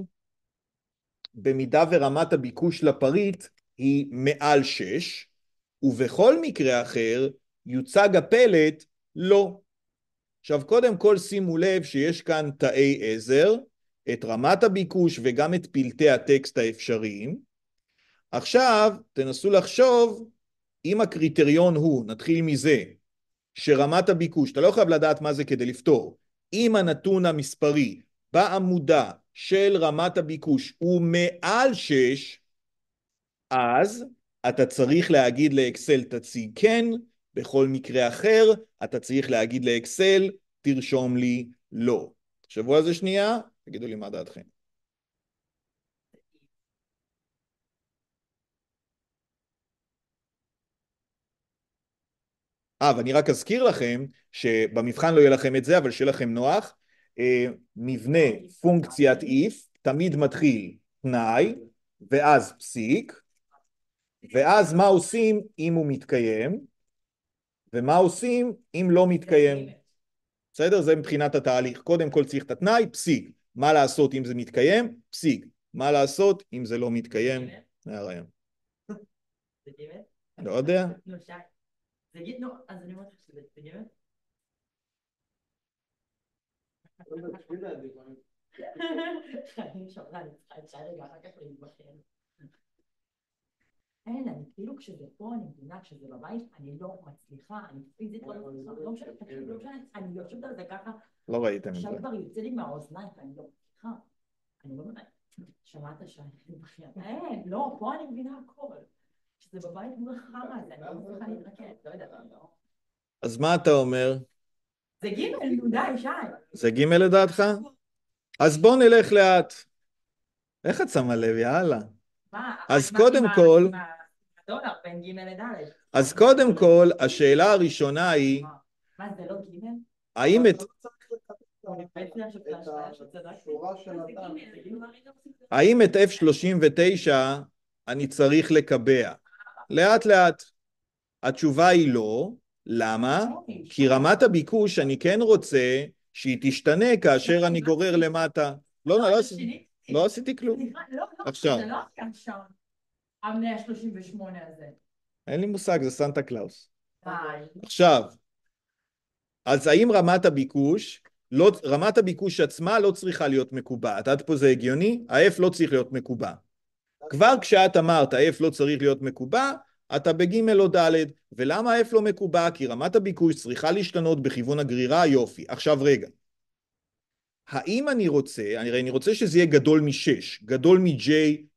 במידה ורמת הביקוש לפריט היא מעל 6, ובכל מקרה אחר יוצג הפלט לא. עכשיו קודם כל שימו לב שיש כאן תאי עזר, את רמת הביקוש וגם את פלטי הטקסט האפשריים. עכשיו תנסו לחשוב אם הקריטריון הוא, נתחיל מזה, שרמת הביקוש, אתה לא חייב לדעת מה זה כדי לפתור, אם הנתון המספרי בעמודה של רמת הביקוש הוא מעל 6, אז אתה צריך להגיד לאקסל תציג כן, בכל מקרה אחר אתה צריך להגיד לאקסל תרשום לי לא. תחשבו על זה שנייה, תגידו לי מה דעתכם. אה, ואני רק אזכיר לכם שבמבחן לא יהיה לכם את זה, אבל שיהיה לכם נוח, אה, מבנה פונקציית if, תמיד מתחיל תנאי, ואז פסיק, ואז מה עושים אם הוא מתקיים, ומה עושים אם לא מתקיים. בסדר? זה מבחינת התהליך. קודם כל צריך את התנאי, פסיק. מה לעשות אם זה מתקיים? פסיק. מה לעשות אם זה לא מתקיים? זה הרעיון. לא יודע. לא, לא, אז אני אומרת שזה גימל? אין, אני כאילו כשזה פה, אני מבינה, כשזה בבית, אני לא מצליחה, אני פיזית לא מצליחה, לא כן, לא כן. אני יושבת על זה ככה. לא ראיתם את זה. עכשיו כבר יוצא לי מהאוזניים, ואני לא מצליחה. אני לא מבינה. שמעת שאני בחייאת? אין, לא, פה אני מבינה הכל. כשזה בבית מול חרא, אני לא מצליחה להתרכז, לא יודעת. לא? אז מה אתה אומר? זה ג' די, שי. זה ג' לדעתך? אז בוא נלך לאט. איך את שמה לב, יאללה. מה? אז קודם כל... הדולר בין ג' לד'. אז קודם כל, השאלה הראשונה היא... מה, זה לא ג'? האם את... לא האם את F39 אני צריך לקבע? לאט לאט. התשובה היא לא, למה? אוקיי. כי רמת הביקוש, אני כן רוצה שהיא תשתנה כאשר אני גורר למטה. לא, לא, לא עשיתי, לא עשיתי כלום. לא, לא עכשיו. זה לא עכשיו, המאה ה-38 הזה. אין לי מושג, זה סנטה קלאוס. ביי. עכשיו, אז האם רמת הביקוש, לא, רמת הביקוש עצמה לא צריכה להיות מקובעת, עד פה זה הגיוני? ה-F לא צריך להיות מקובע. כבר כשאת אמרת ה-F לא צריך להיות מקובע, אתה בג' או ד', ולמה F לא מקובע? כי רמת הביקוש צריכה להשתנות בכיוון הגרירה, יופי. עכשיו רגע. האם אני רוצה, הרי אני רוצה שזה יהיה גדול מ-6, גדול מ-J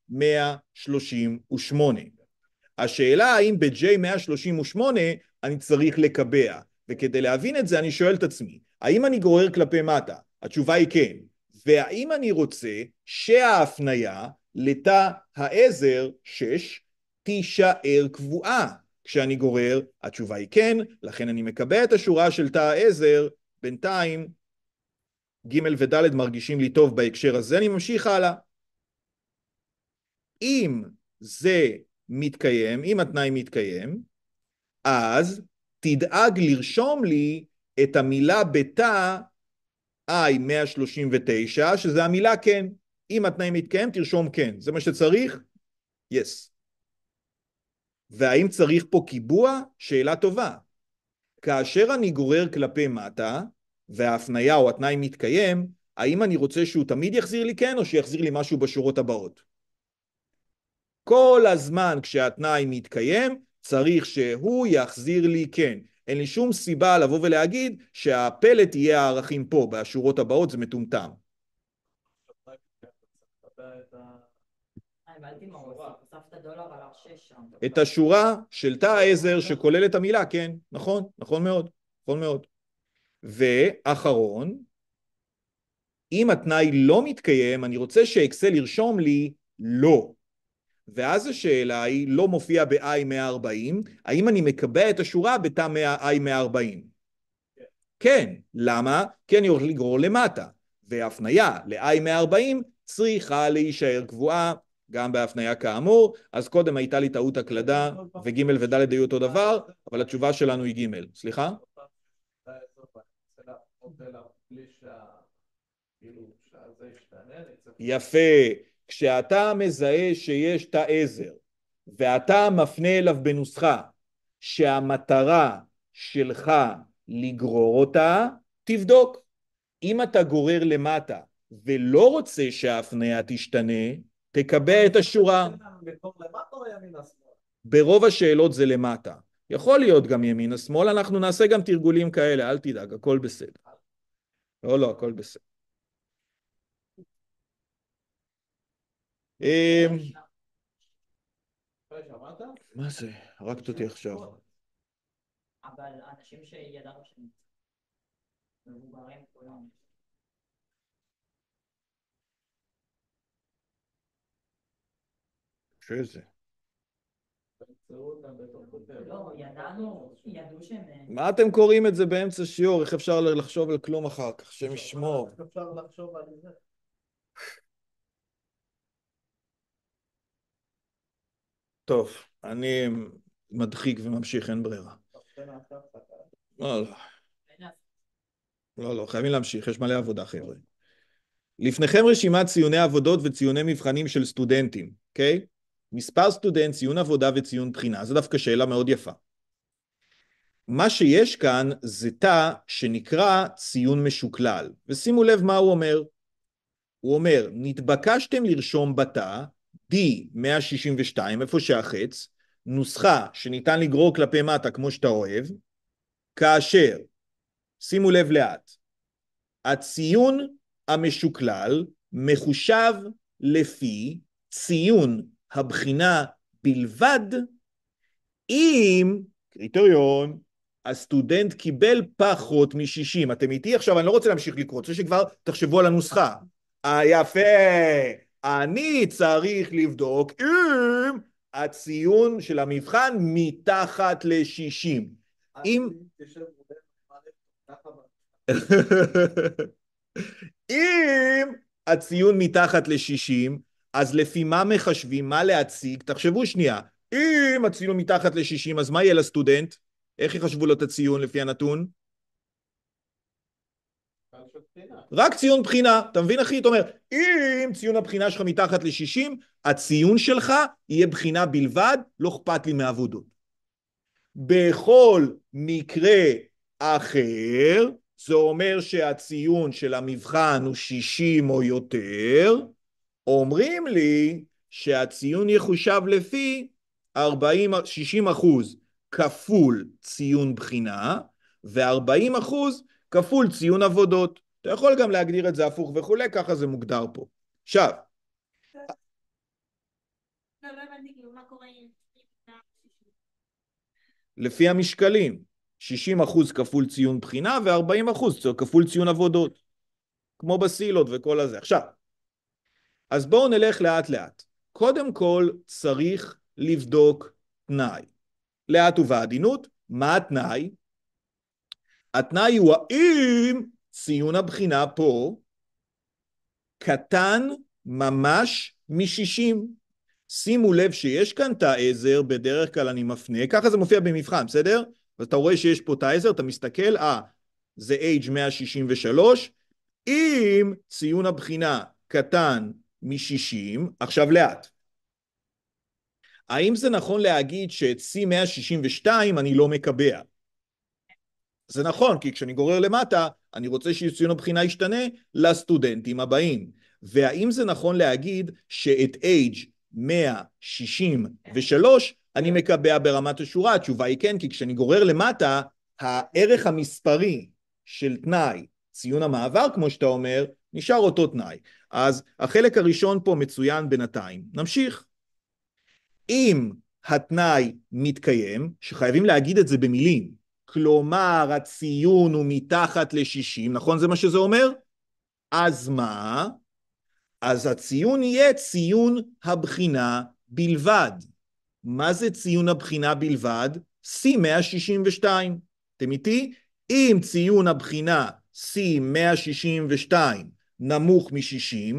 138. השאלה האם ב-J 138 אני צריך לקבע, וכדי להבין את זה אני שואל את עצמי, האם אני גורר כלפי מטה? התשובה היא כן. והאם אני רוצה שההפניה לתא העזר 6 תישאר קבועה. כשאני גורר, התשובה היא כן, לכן אני מקבע את השורה של תא העזר, בינתיים ג' וד' מרגישים לי טוב בהקשר הזה, אני ממשיך הלאה. אם זה מתקיים, אם התנאי מתקיים, אז תדאג לרשום לי את המילה בתא I 139, שזה המילה כן. אם התנאי מתקיים, תרשום כן. זה מה שצריך? יס. Yes. והאם צריך פה קיבוע? שאלה טובה. כאשר אני גורר כלפי מטה, וההפניה או התנאי מתקיים, האם אני רוצה שהוא תמיד יחזיר לי כן, או שיחזיר לי משהו בשורות הבאות? כל הזמן כשהתנאי מתקיים, צריך שהוא יחזיר לי כן. אין לי שום סיבה לבוא ולהגיד שהפלט יהיה הערכים פה, בשורות הבאות זה מטומטם. את השורה של תא העזר שכולל את המילה, כן, נכון, נכון מאוד, נכון מאוד. ואחרון, אם התנאי לא מתקיים, אני רוצה שאקסל ירשום לי לא. ואז השאלה היא, לא מופיע ב-I 140, האם אני מקבע את השורה בתא I 140? כן. למה? כי אני הולך לגרור למטה, והפנייה ל-I 140 צריכה להישאר קבועה גם בהפניה כאמור, אז קודם הייתה לי טעות הקלדה וג' וד' היו אותו דבר, אבל התשובה שלנו היא ג', סליחה? יפה, כשאתה מזהה שיש תא עזר ואתה מפנה אליו בנוסחה שהמטרה שלך לגרור אותה, תבדוק. אם אתה גורר למטה ולא רוצה שההפניה תשתנה, תקבע את השורה. ברוב השאלות זה למטה. יכול להיות גם ימינה שמאל, אנחנו נעשה גם תרגולים כאלה, אל תדאג, הכל בסדר. לא, לא, הכל בסדר. אמ, מה זה? הרגת אותי עכשיו. אבל אנשים שידענו שהם מבוגרים כולם שזה. לא, אה, מה אתם קוראים את זה באמצע שיעור? איך אפשר לחשוב על כלום אחר כך? שם ישמור. טוב, אני מדחיק וממשיך, אין ברירה. לא, לא. לא, לא, חייבים להמשיך, יש מלא עבודה, חבר'ה. לפניכם רשימת ציוני עבודות וציוני מבחנים של סטודנטים, אוקיי? Okay? מספר סטודנט, ציון עבודה וציון בחינה, זו דווקא שאלה מאוד יפה. מה שיש כאן זה תא שנקרא ציון משוקלל, ושימו לב מה הוא אומר. הוא אומר, נתבקשתם לרשום בתא D162, איפה שהחץ, נוסחה שניתן לגרור כלפי מטה כמו שאתה אוהב, כאשר, שימו לב לאט, הציון המשוקלל מחושב לפי ציון הבחינה בלבד, אם, קריטריון, הסטודנט קיבל פחות מ-60. אתם איתי עכשיו? אני לא רוצה להמשיך לקרוא, רוצה שכבר תחשבו על הנוסחה. אה, יפה, אני צריך לבדוק אם הציון של המבחן מתחת ל-60. אם... אם הציון מתחת ל-60, אז לפי מה מחשבים, מה להציג? תחשבו שנייה, אם הצילום מתחת ל-60, אז מה יהיה לסטודנט? איך יחשבו לו את הציון לפי הנתון? רק ציון בחינה. אתה מבין, אחי? אתה אומר, אם ציון הבחינה שלך מתחת ל-60, הציון שלך יהיה בחינה בלבד, לא אכפת לי מעבודות. בכל מקרה אחר, זה אומר שהציון של המבחן הוא 60 או יותר, אומרים לי שהציון יחושב לפי 40, 60 אחוז כפול ציון בחינה, ו-40 אחוז כפול ציון עבודות. אתה יכול גם להגדיר את זה הפוך וכולי, ככה זה מוגדר פה. עכשיו... לא, לא כאילו, לפי המשקלים, 60 אחוז כפול ציון בחינה ו-40 אחוז כפול ציון עבודות. כמו בסילות וכל הזה. עכשיו, אז בואו נלך לאט לאט. קודם כל צריך לבדוק תנאי. לאט ובעדינות, מה התנאי? התנאי הוא האם ציון הבחינה פה קטן ממש מ-60. שימו לב שיש כאן תא עזר, בדרך כלל אני מפנה, ככה זה מופיע במבחן, בסדר? אז אתה רואה שיש פה תא עזר, אתה מסתכל, אה, זה h 163, אם ציון הבחינה קטן מ-60, עכשיו לאט. האם זה נכון להגיד שאת C162 אני לא מקבע? זה נכון, כי כשאני גורר למטה, אני רוצה שציון הבחינה ישתנה לסטודנטים הבאים. והאם זה נכון להגיד שאת h 163 אני מקבע ברמת השורה? התשובה היא כן, כי כשאני גורר למטה, הערך המספרי של תנאי ציון המעבר, כמו שאתה אומר, נשאר אותו תנאי. אז החלק הראשון פה מצוין בינתיים. נמשיך. אם התנאי מתקיים, שחייבים להגיד את זה במילים, כלומר הציון הוא מתחת ל-60, נכון זה מה שזה אומר? אז מה? אז הציון יהיה ציון הבחינה בלבד. מה זה ציון הבחינה בלבד? C162. אתם איתי? אם ציון הבחינה C162 נמוך מ-60,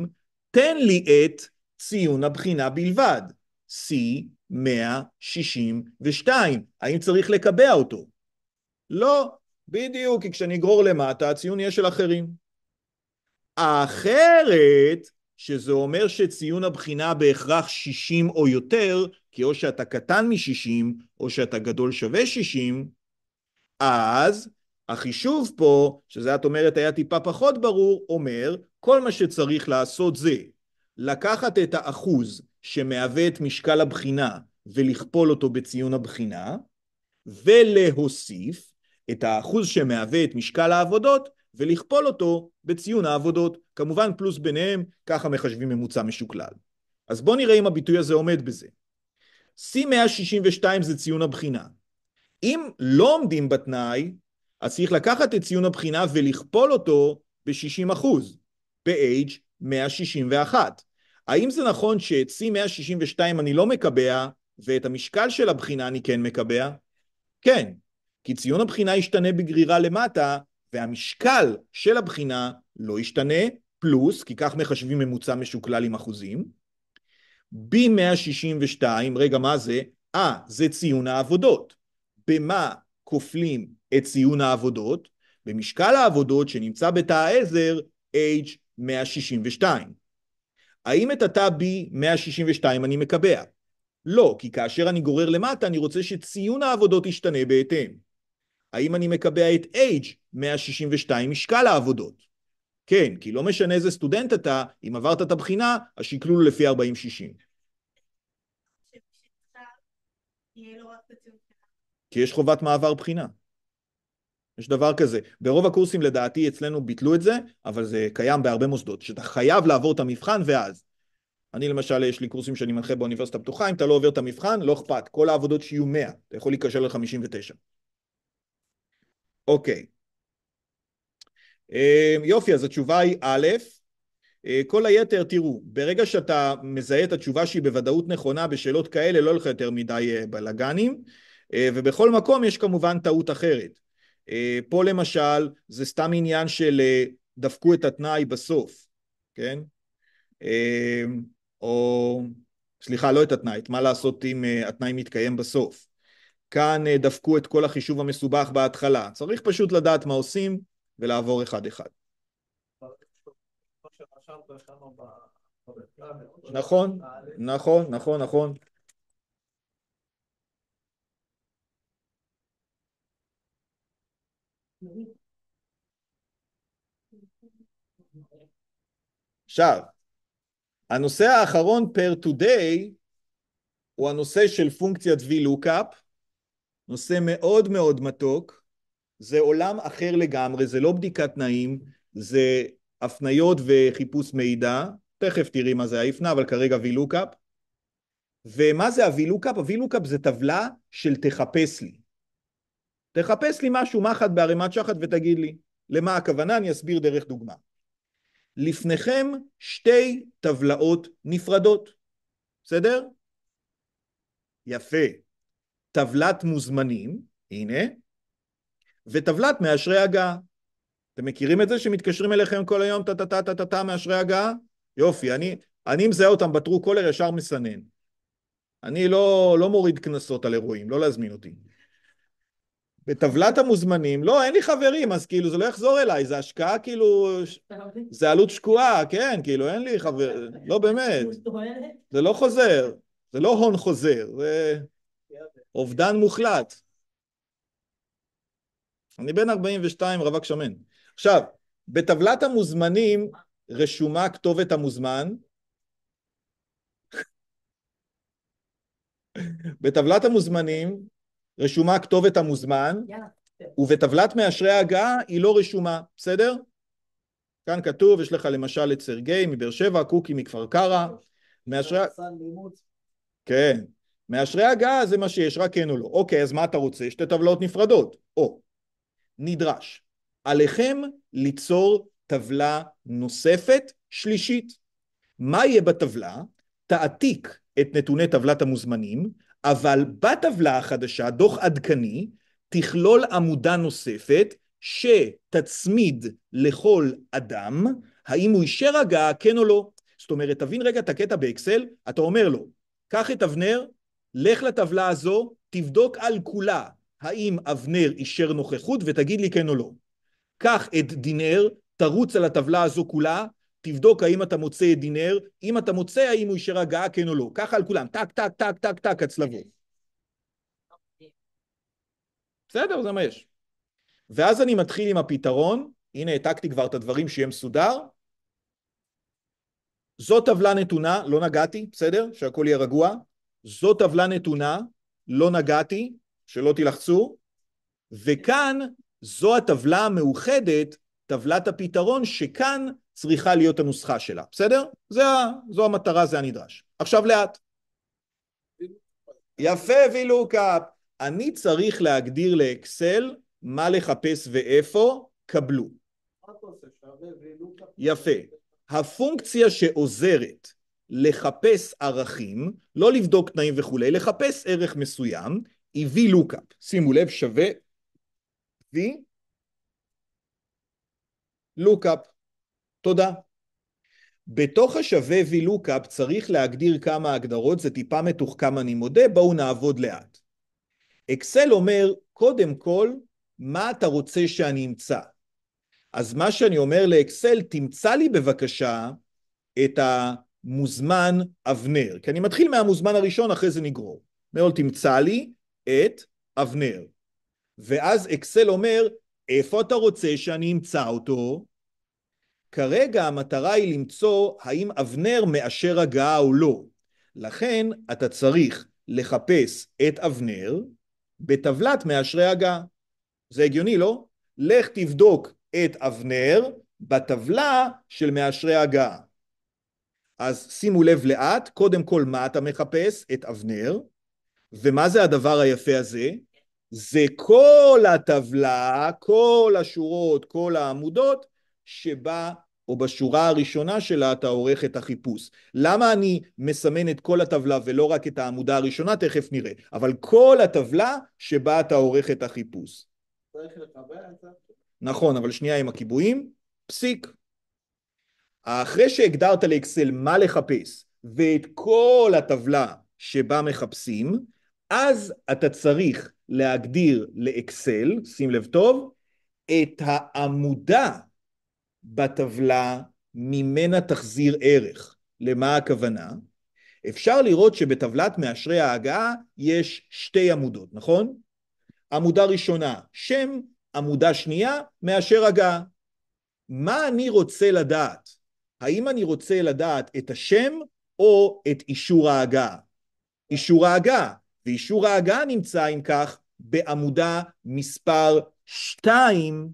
תן לי את ציון הבחינה בלבד, C 162. האם צריך לקבע אותו? לא, בדיוק, כי כשנגרור למטה הציון יהיה של אחרים. אחרת, שזה אומר שציון הבחינה בהכרח 60 או יותר, כי או שאתה קטן מ-60 או שאתה גדול שווה 60, אז החישוב פה, שזה את אומרת היה טיפה פחות ברור, אומר כל מה שצריך לעשות זה לקחת את האחוז שמהווה את משקל הבחינה ולכפול אותו בציון הבחינה, ולהוסיף את האחוז שמהווה את משקל העבודות ולכפול אותו בציון העבודות, כמובן פלוס ביניהם, ככה מחשבים ממוצע משוקלל. אז בואו נראה אם הביטוי הזה עומד בזה. C162 זה ציון הבחינה. אם לא עומדים בתנאי, אז צריך לקחת את ציון הבחינה ולכפול אותו ב-60 אחוז. ב-H 161. האם זה נכון שאת C 162 אני לא מקבע, ואת המשקל של הבחינה אני כן מקבע? כן, כי ציון הבחינה ישתנה בגרירה למטה, והמשקל של הבחינה לא ישתנה, פלוס, כי כך מחשבים ממוצע משוקלל עם אחוזים. B162, רגע, מה זה? אה, זה ציון העבודות. במה כופלים את ציון העבודות? במשקל העבודות שנמצא בתא העזר H 162. האם את התא B 162 אני מקבע? לא, כי כאשר אני גורר למטה, אני רוצה שציון העבודות ישתנה בהתאם. האם אני מקבע את H 162 משקל העבודות? כן, כי לא משנה איזה סטודנט אתה, אם עברת את הבחינה, השקלול לפי 40-60. כי יש חובת מעבר בחינה. יש דבר כזה. ברוב הקורסים לדעתי אצלנו ביטלו את זה, אבל זה קיים בהרבה מוסדות, שאתה חייב לעבור את המבחן ואז. אני למשל, יש לי קורסים שאני מנחה באוניברסיטה הפתוחה, אם אתה לא עובר את המבחן, לא אכפת. כל העבודות שיהיו 100, אתה יכול להיכשל על 59. אוקיי. אמ, יופי, אז התשובה היא א', אה, כל היתר, תראו, ברגע שאתה מזהה את התשובה שהיא בוודאות נכונה בשאלות כאלה, לא יהיה לך יותר מדי אה, בלאגנים, אה, ובכל מקום יש כמובן טעות אחרת. אה, פה למשל זה סתם עניין של אה, דפקו את התנאי בסוף, כן? אה, או סליחה, לא את התנאי, את מה לעשות אם התנאי מתקיים בסוף. כאן דפקו את כל החישוב המסובך בהתחלה. צריך פשוט לדעת מה עושים ולעבור אחד-אחד. נכון, נכון, נכון, נכון, נכון. עכשיו, הנושא האחרון פר טודיי הוא הנושא של פונקציית VLOOKUP, נושא מאוד מאוד מתוק, זה עולם אחר לגמרי, זה לא בדיקת תנאים, זה הפניות וחיפוש מידע, תכף תראי מה זה היפנה, אבל כרגע VLOOKUP. ומה זה ה-VLOOKUP? ה-VLOOKUP זה טבלה של תחפש לי. תחפש לי משהו מחט בערימת שחת ותגיד לי למה הכוונה, אני אסביר דרך דוגמה. לפניכם שתי טבלאות נפרדות, בסדר? יפה. טבלת מוזמנים, הנה, וטבלת מאשרי הגעה. אתם מכירים את זה שמתקשרים אליכם כל היום טה-טה-טה-טה-טה מאשרי הגעה? יופי, אני, אני מזהה אותם בטרו קולר ישר מסנן. אני לא, לא מוריד קנסות על אירועים, לא להזמין אותי. בטבלת המוזמנים, לא, אין לי חברים, אז כאילו זה לא יחזור אליי, זה השקעה כאילו, זה עלות שקועה, כן, כאילו אין לי חבר, לא באמת, זה לא חוזר, זה לא הון חוזר, זה אובדן מוחלט. אני בן 42, רווק שמן. עכשיו, בטבלת המוזמנים רשומה כתובת המוזמן, בטבלת המוזמנים רשומה כתובת המוזמן, yeah. כן. ובטבלת מאשרי ההגעה היא לא רשומה, בסדר? כאן כתוב, יש לך למשל את סרגי מבאר שבע, קוקי מכפר קרא, מאשרי... כן, מאשרי הגעה זה מה שיש, רק כן או לא. אוקיי, אז מה אתה רוצה? שתי טבלאות נפרדות. או, נדרש. עליכם ליצור טבלה נוספת, שלישית. מה יהיה בטבלה? תעתיק את נתוני טבלת המוזמנים, אבל בטבלה החדשה, דוח עדכני, תכלול עמודה נוספת שתצמיד לכל אדם האם הוא אישר הגעה, כן או לא. זאת אומרת, תבין רגע את הקטע באקסל, אתה אומר לו, קח את אבנר, לך לטבלה הזו, תבדוק על כולה האם אבנר אישר נוכחות ותגיד לי כן או לא. קח את דינר, תרוץ על הטבלה הזו כולה, תבדוק האם אתה מוצא את דינר, אם אתה מוצא האם הוא אישר הגעה כן או לא, ככה על כולם, טק, טק, טק, טק, טק, הצלבות. בסדר, זה מה יש. ואז אני מתחיל עם הפתרון, הנה העתקתי כבר את הדברים שיהיה מסודר. זו טבלה נתונה, לא נגעתי, בסדר? שהכל יהיה רגוע. זו טבלה נתונה, לא נגעתי, שלא תילחצו. וכאן זו הטבלה המאוחדת, טבלת הפתרון, שכאן צריכה להיות הנוסחה שלה, בסדר? זה, זו המטרה, זה הנדרש. עכשיו לאט. יפה וילוקאפ. אני צריך להגדיר לאקסל מה לחפש ואיפה, קבלו. יפה. הפונקציה שעוזרת לחפש ערכים, לא לבדוק תנאים וכולי, לחפש ערך מסוים, היא VLOOKUP. שימו לב, שווה V, לוקאפ. תודה. בתוך השווה ולוקאפ צריך להגדיר כמה הגדרות, זה טיפה מתוחכם אני מודה, בואו נעבוד לאט. אקסל אומר, קודם כל, מה אתה רוצה שאני אמצא? אז מה שאני אומר לאקסל, תמצא לי בבקשה את המוזמן אבנר, כי אני מתחיל מהמוזמן הראשון, אחרי זה נגרור. מאוד תמצא לי את אבנר. ואז אקסל אומר, איפה אתה רוצה שאני אמצא אותו? כרגע המטרה היא למצוא האם אבנר מאשר הגעה או לא. לכן אתה צריך לחפש את אבנר בטבלת מאשרי הגעה. זה הגיוני, לא? לך תבדוק את אבנר בטבלה של מאשרי הגעה. אז שימו לב לאט, קודם כל מה אתה מחפש? את אבנר. ומה זה הדבר היפה הזה? זה כל הטבלה, כל השורות, כל העמודות, שבה או בשורה הראשונה שלה אתה עורך את החיפוש. למה אני מסמן את כל הטבלה ולא רק את העמודה הראשונה? תכף נראה. אבל כל הטבלה שבה אתה עורך את החיפוש. נכון, אבל שנייה עם הכיבויים. פסיק. אחרי שהגדרת לאקסל מה לחפש ואת כל הטבלה שבה מחפשים, אז אתה צריך להגדיר לאקסל, שים לב טוב, את העמודה בטבלה ממנה תחזיר ערך. למה הכוונה? אפשר לראות שבטבלת מאשרי ההגעה יש שתי עמודות, נכון? עמודה ראשונה, שם, עמודה שנייה, מאשר הגעה. מה אני רוצה לדעת? האם אני רוצה לדעת את השם או את אישור ההגעה? אישור ההגעה, ואישור ההגעה נמצא, אם כך, בעמודה מספר 2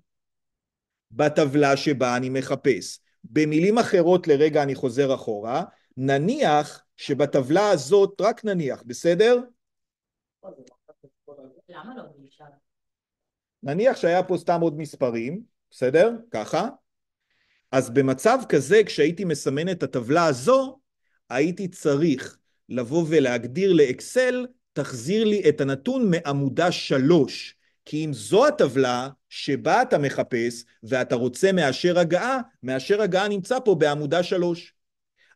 בטבלה שבה אני מחפש. במילים אחרות, לרגע אני חוזר אחורה, נניח שבטבלה הזאת, רק נניח, בסדר? לא נניח שהיה פה סתם עוד מספרים, בסדר? ככה. אז במצב כזה, כשהייתי מסמן את הטבלה הזו, הייתי צריך לבוא ולהגדיר לאקסל, תחזיר לי את הנתון מעמודה שלוש. כי אם זו הטבלה שבה אתה מחפש ואתה רוצה מאשר הגעה, מאשר הגעה נמצא פה בעמודה שלוש.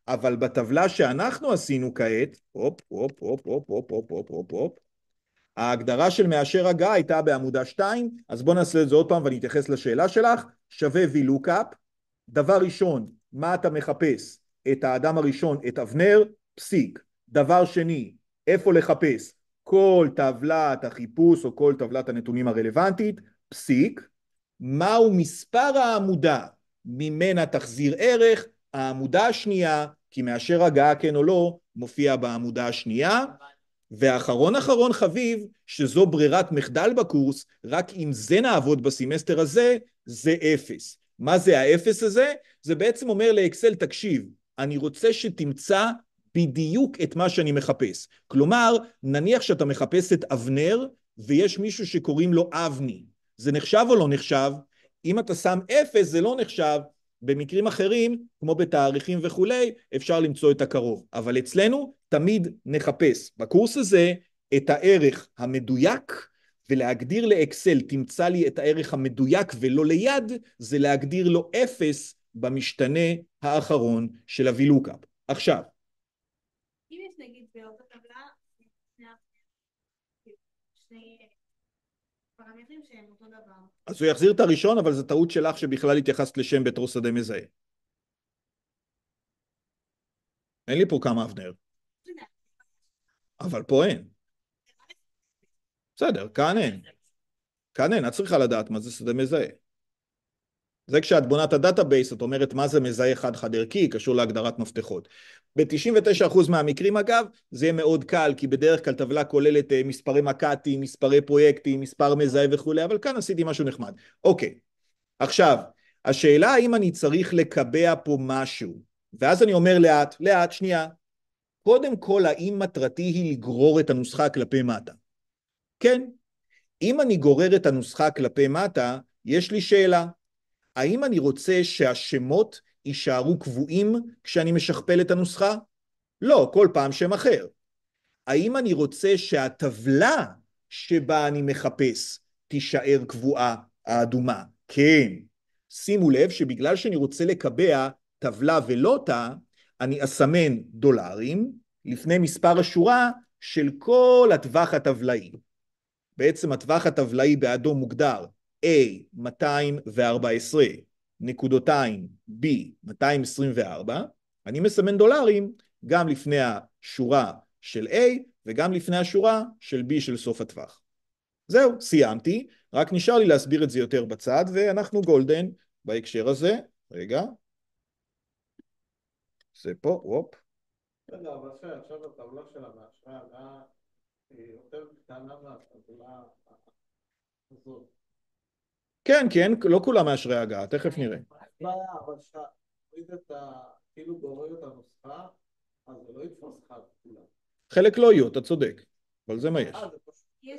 אבל בטבלה שאנחנו עשינו כעת, הופ, הופ, הופ, הופ, הופ, הופ, הופ, הופ, הופ, ההגדרה של מאשר הגעה הייתה בעמודה 2, אז בואו נעשה את זה עוד פעם ואני אתייחס לשאלה שלך, שווה ולוקאפ, דבר ראשון, מה אתה מחפש? את האדם הראשון, את אבנר, פסיק. דבר שני, איפה לחפש? כל טבלת החיפוש או כל טבלת הנתונים הרלוונטית, פסיק, מהו מספר העמודה ממנה תחזיר ערך, העמודה השנייה, כי מאשר הגעה כן או לא, מופיע בעמודה השנייה, ואחרון אחרון חביב, שזו ברירת מחדל בקורס, רק אם זה נעבוד בסמסטר הזה, זה אפס. מה זה האפס הזה? זה בעצם אומר לאקסל, תקשיב, אני רוצה שתמצא בדיוק את מה שאני מחפש. כלומר, נניח שאתה מחפש את אבנר, ויש מישהו שקוראים לו אבני. זה נחשב או לא נחשב? אם אתה שם אפס זה לא נחשב, במקרים אחרים, כמו בתאריכים וכולי, אפשר למצוא את הקרוב. אבל אצלנו תמיד נחפש בקורס הזה את הערך המדויק, ולהגדיר לאקסל, תמצא לי את הערך המדויק ולא ליד, זה להגדיר לו אפס במשתנה האחרון של הווילוקאפ. עכשיו, אז הוא יחזיר את הראשון, אבל זו טעות שלך שבכלל התייחסת לשם בתור שדה מזהה. אין לי פה כמה אבנר. אבל פה אין. בסדר, כאן אין. כאן אין, את צריכה לדעת מה זה שדה מזהה. זה כשאת בונה את הדאטאבייס, את אומרת מה זה מזהה חד-חד ערכי, קשור להגדרת מפתחות. ב-99% מהמקרים אגב, זה יהיה מאוד קל, כי בדרך כלל טבלה כוללת אה, מספרי מק"טים, מספרי פרויקטים, מספר מזהה וכולי, אבל כאן עשיתי משהו נחמד. אוקיי, עכשיו, השאלה האם אני צריך לקבע פה משהו, ואז אני אומר לאט, לאט, שנייה, קודם כל, האם מטרתי היא לגרור את הנוסחה כלפי מטה? כן. אם אני גורר את הנוסחה כלפי מטה, יש לי שאלה, האם אני רוצה שהשמות יישארו קבועים כשאני משכפל את הנוסחה? לא, כל פעם שם אחר. האם אני רוצה שהטבלה שבה אני מחפש תישאר קבועה האדומה? כן. שימו לב שבגלל שאני רוצה לקבע טבלה ולא תא, אני אסמן דולרים לפני מספר השורה של כל הטווח הטבלאי. בעצם הטווח הטבלאי באדום מוגדר A 214 נקודותיים B 224, אני מסמן דולרים גם לפני השורה של A וגם לפני השורה של B של סוף הטווח. זהו, סיימתי, רק נשאר לי להסביר את זה יותר בצד, ואנחנו גולדן בהקשר הזה. רגע. זה פה, וופ. בסדר, אבל עכשיו הטבלה של המאשרה, אה, יותר קטנה מהטבלה הזאת. כן, כן, לא כולם מאשרי הגעה, תכף נראה. אין בעיה, אבל כשאתה מוריד את ה... כאילו גורר את הנוסחה, אז זה לא יתפוס לך כולם. חלק לא יהיו, אתה צודק, אבל זה מה יש. אה,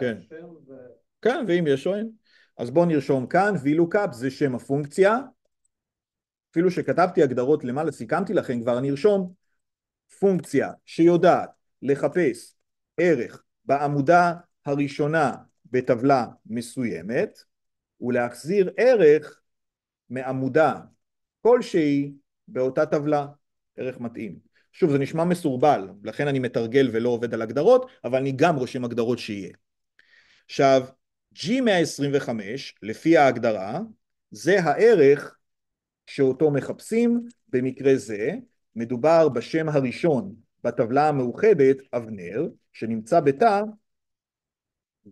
כן. ו... כן, ואם יש או אין. אז בואו נרשום כאן, VLOOKUP זה שם הפונקציה. אפילו שכתבתי הגדרות למעלה, סיכמתי לכם כבר, נרשום פונקציה שיודעת לחפש ערך בעמודה הראשונה בטבלה מסוימת ולהחזיר ערך מעמודה כלשהי באותה טבלה, ערך מתאים. שוב, זה נשמע מסורבל, לכן אני מתרגל ולא עובד על הגדרות, אבל אני גם רושם הגדרות שיהיה. עכשיו, G125, לפי ההגדרה, זה הערך שאותו מחפשים, במקרה זה מדובר בשם הראשון בטבלה המאוחדת, אבנר, שנמצא בתא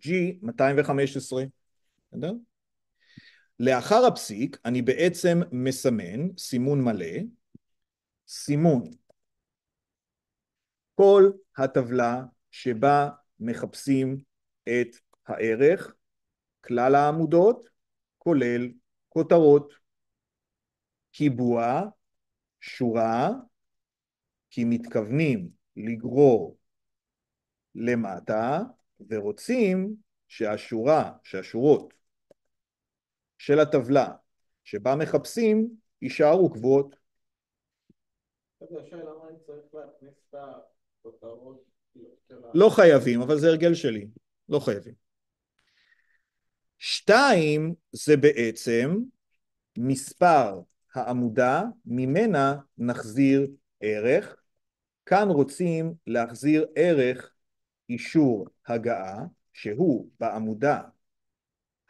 G 215, בסדר? לאחר הפסיק אני בעצם מסמן סימון מלא, סימון כל הטבלה שבה מחפשים את הערך, כלל העמודות, כולל כותרות, קיבוע, שורה, כי מתכוונים לגרור למטה, ורוצים שהשורה, שהשורות של הטבלה שבה מחפשים יישארו קבועות. לא חייבים, אבל זה הרגל שלי, לא חייבים. שתיים זה בעצם מספר העמודה ממנה נחזיר ערך. כאן רוצים להחזיר ערך אישור הגעה, שהוא בעמודה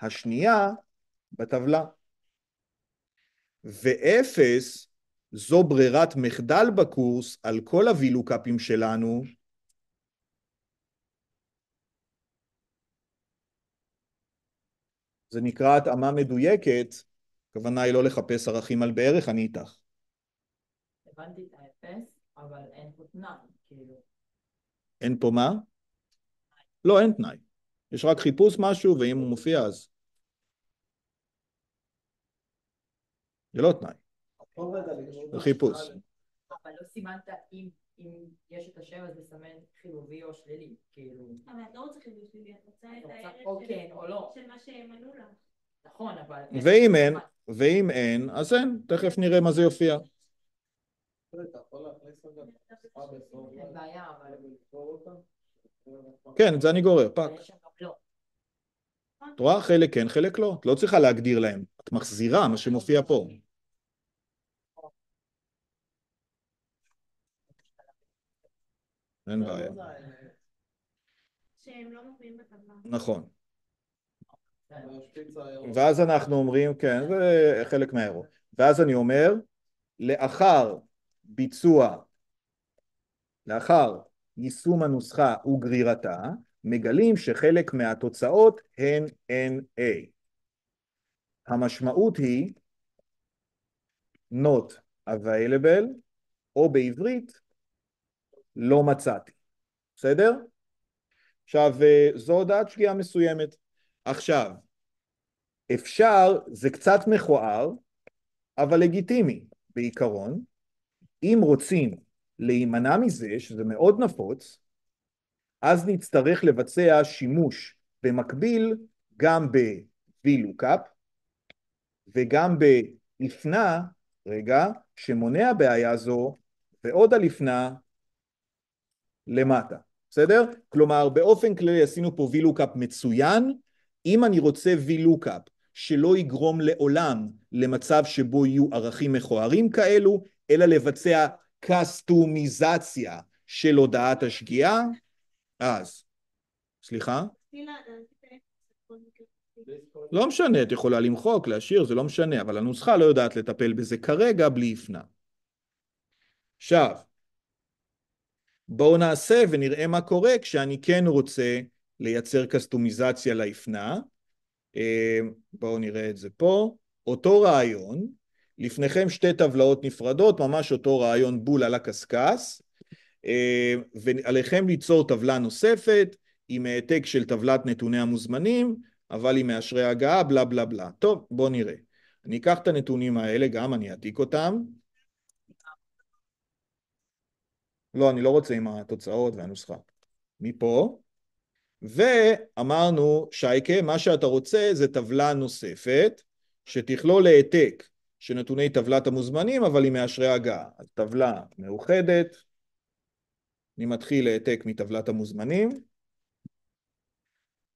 השנייה בטבלה. ואפס זו ברירת מחדל בקורס על כל הווילוקאפים שלנו, זה נקרא התאמה מדויקת, הכוונה היא לא לחפש ערכים על בערך, אני איתך. הבנתי את האפס, אבל אין פה תנאי, כאילו. אין פה מה? לא, אין תנאי. יש רק חיפוש משהו, ואם הוא מופיע אז... זה לא תנאי. זה חיפוש. אבל לא סימנת אם... יש את השם אז לסמן חיובי או שלילי, כאילו... אבל את לא רוצה חיובי את רוצה את הערך כן לא. של מה שמנו לה. נכון, אבל... ואם אין, ואם אין, אז אין, תכף נראה מה זה יופיע. אין בעיה, אבל... כן, את זה אני גורר, פאק. לא. את רואה? חלק כן, חלק לא. את לא צריכה להגדיר להם. את מחזירה מה שמופיע פה. אין בעיה. לא, לא, אה, נכון. כן. אה, ואז אנחנו אומרים, כן, זה חלק מהאירוע. ואז אני אומר, לאחר ביצוע, לאחר יישום הנוסחה וגרירתה, מגלים שחלק מהתוצאות הן NA. המשמעות היא not available, או בעברית לא מצאתי, בסדר? עכשיו, אה, זו הודעת שגיאה מסוימת. עכשיו, אפשר, זה קצת מכוער, אבל לגיטימי בעיקרון, אם רוצים להימנע מזה, שזה מאוד נפוץ, אז נצטרך לבצע שימוש במקביל גם ב-VLOOKUP וגם בלפנה, רגע, שמונע בעיה זו, ועוד הלפנה למטה, בסדר? כלומר, באופן כללי עשינו פה VLOOKUP מצוין, אם אני רוצה VLOOKUP שלא יגרום לעולם למצב שבו יהיו ערכים מכוערים כאלו, אלא לבצע קסטומיזציה של הודעת השגיאה, אז, סליחה? אה, אה, לא משנה, את יכולה למחוק, להשאיר, זה לא משנה, אבל הנוסחה לא יודעת לטפל בזה כרגע בלי יפנה. עכשיו, בואו נעשה ונראה מה קורה כשאני כן רוצה לייצר קסטומיזציה ליפנה. אה, בואו נראה את זה פה. אותו רעיון, לפניכם שתי טבלאות נפרדות, ממש אותו רעיון בול על הקשקש, אה, ועליכם ליצור טבלה נוספת עם העתק של טבלת נתוני המוזמנים, אבל עם מאשרי הגעה, בלה בלה בלה. טוב, בואו נראה. אני אקח את הנתונים האלה גם, אני אעתיק אותם. לא, אני לא רוצה עם התוצאות והנוסחה. מפה. ואמרנו, שייקה, מה שאתה רוצה זה טבלה נוספת שתכלול העתק שנתוני טבלת המוזמנים, אבל היא מאשרי הגעה. אז טבלה מאוחדת, אני מתחיל העתק מטבלת המוזמנים,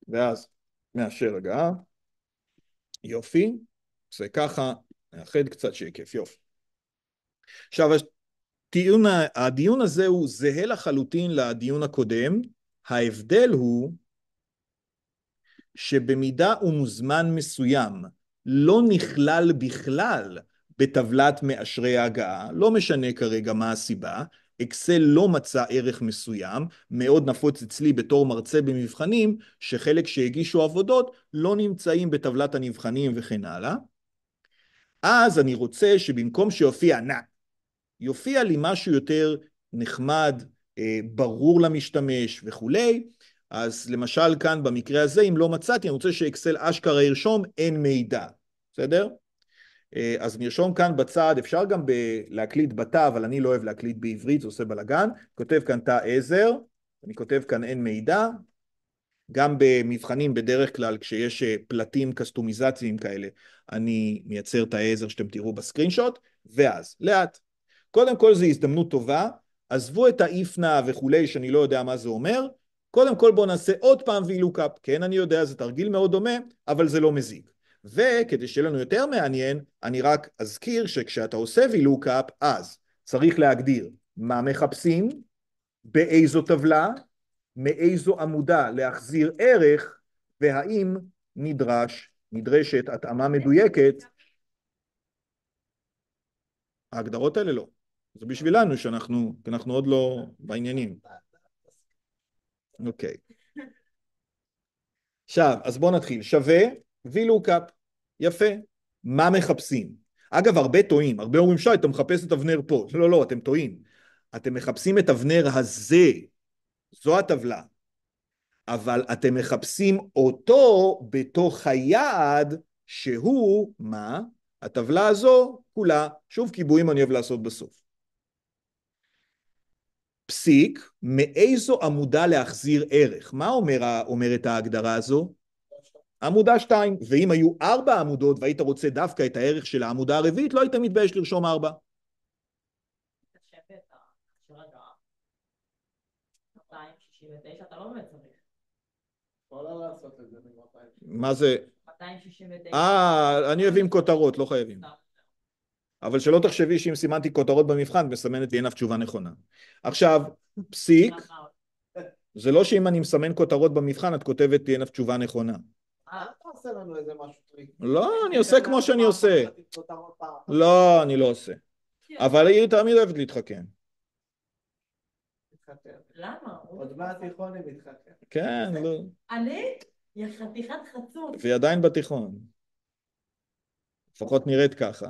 ואז מאשר הגעה. יופי, זה ככה, נאחד קצת שקף, יופי. עכשיו, הדיון, הדיון הזה הוא זהה לחלוטין לדיון הקודם, ההבדל הוא שבמידה הוא מוזמן מסוים לא נכלל בכלל בטבלת מאשרי ההגעה, לא משנה כרגע מה הסיבה, אקסל לא מצא ערך מסוים, מאוד נפוץ אצלי בתור מרצה במבחנים, שחלק שהגישו עבודות לא נמצאים בטבלת הנבחנים וכן הלאה. אז אני רוצה שבמקום שיופיע נע, יופיע לי משהו יותר נחמד, אה, ברור למשתמש וכולי, אז למשל כאן במקרה הזה, אם לא מצאתי, אני רוצה שאקסל אשכרה ירשום אין מידע, בסדר? אה, אז נרשום כאן בצד, אפשר גם ב- להקליט בתא, אבל אני לא אוהב להקליט בעברית, זה עושה בלאגן. כותב כאן תא עזר, אני כותב כאן אין מידע. גם במבחנים בדרך כלל, כשיש אה, פלטים קסטומיזציים כאלה, אני מייצר תאי עזר שאתם תראו בסקרינשוט, ואז, לאט. קודם כל זו הזדמנות טובה, עזבו את האיפנה וכולי, שאני לא יודע מה זה אומר, קודם כל בואו נעשה עוד פעם וילוקאפ, כן אני יודע זה תרגיל מאוד דומה, אבל זה לא מזיק. וכדי שיהיה לנו יותר מעניין, אני רק אזכיר שכשאתה עושה וילוקאפ, אז צריך להגדיר מה מחפשים, באיזו טבלה, מאיזו עמודה להחזיר ערך, והאם נדרש, נדרשת התאמה מדויקת. ההגדרות האלה לא. זה בשבילנו שאנחנו, כי אנחנו עוד לא בעניינים. אוקיי. עכשיו, אז בואו נתחיל. שווה ולוקאפ. יפה. מה מחפשים? אגב, הרבה טועים. הרבה אומרים, שי, אתה מחפש את אבנר פה. לא, לא, אתם טועים. אתם מחפשים את אבנר הזה. זו הטבלה. אבל אתם מחפשים אותו בתוך היעד שהוא, מה? הטבלה הזו כולה, שוב קיבועים אני אוהב לעשות בסוף. פסיק, מאיזו עמודה להחזיר ערך. מה אומר, אומרת ההגדרה הזו? עמודה שתיים. ואם היו ארבע עמודות והיית רוצה דווקא את הערך של העמודה הרביעית, לא היית מתבייש לרשום ארבע. מה זה? 269. אה, אני אוהבים כותרות, לא חייבים. אבל שלא תחשבי שאם סימנתי כותרות במבחן, מסמנת לי אין אף תשובה נכונה. עכשיו, פסיק, זה לא שאם אני מסמן כותרות במבחן, את כותבת לי אין אף תשובה נכונה. אה, לא, אני עושה כמו שאני עושה. לא, אני לא עושה. כן. אבל היא תמיד אוהבת להתחכם. למה? עוד מעט תיכון היא מתחכם. כן, לא. אני? היא חתיכת חצוף. והיא עדיין בתיכון. לפחות נראית ככה.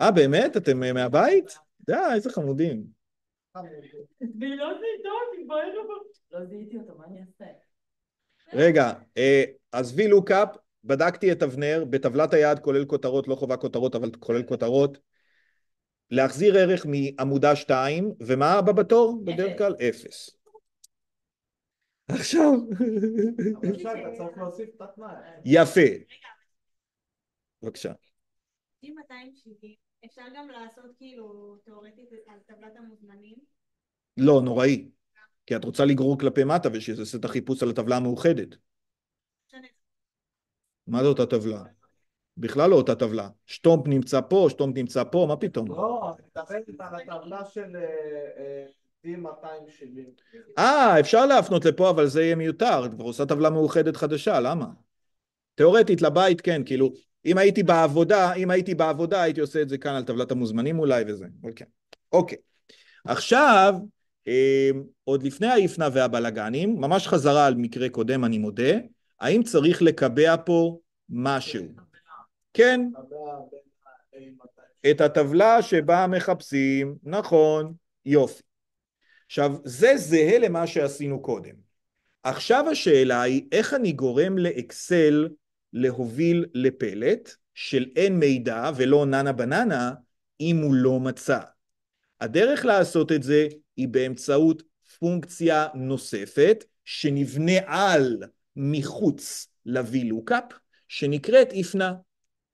אה, באמת? אתם אה, מהבית? די, איזה חמודים. והיא לא זיהתה אותי בערב. לא זיהיתי אותו, מה אני אעשה? רגע, אה, עזבי לוקאפ, בדקתי את אבנר, בטבלת היעד כולל כותרות, לא חובה כותרות, אבל כולל כותרות. להחזיר ערך מעמודה 2, ומה הבא בתור? בדרך כלל 0. עכשיו. יפה. בבקשה. אפשר גם לעשות כאילו תאורטית על טבלת המוזמנים? לא, נוראי. כי את רוצה לגרור כלפי מטה ושזה עושה את החיפוש על הטבלה המאוחדת. מה זה אותה טבלה? בכלל לא אותה טבלה. שטומפ נמצא פה, שטומפ נמצא פה, מה פתאום? לא, אני מדברת על הטבלה של... אה, אה, אה, אפשר להפנות לפה, אבל זה יהיה מיותר, כבר עושה טבלה מאוחדת חדשה, למה? תיאורטית לבית כן, כאילו, אם הייתי בעבודה, אם הייתי בעבודה הייתי עושה את זה כאן על טבלת המוזמנים אולי וזה, אוקיי. אוקיי. עכשיו, אה, עוד לפני היפנה והבלגנים, ממש חזרה על מקרה קודם, אני מודה, האם צריך לקבע פה משהו? כן. את הטבלה שבה מחפשים, נכון, יופי. עכשיו, זה זהה למה שעשינו קודם. עכשיו השאלה היא, איך אני גורם לאקסל להוביל לפלט של אין מידע ולא ננה בננה, אם הוא לא מצא? הדרך לעשות את זה היא באמצעות פונקציה נוספת שנבנה על מחוץ ל-VLOOKUP, שנקראת איפנה.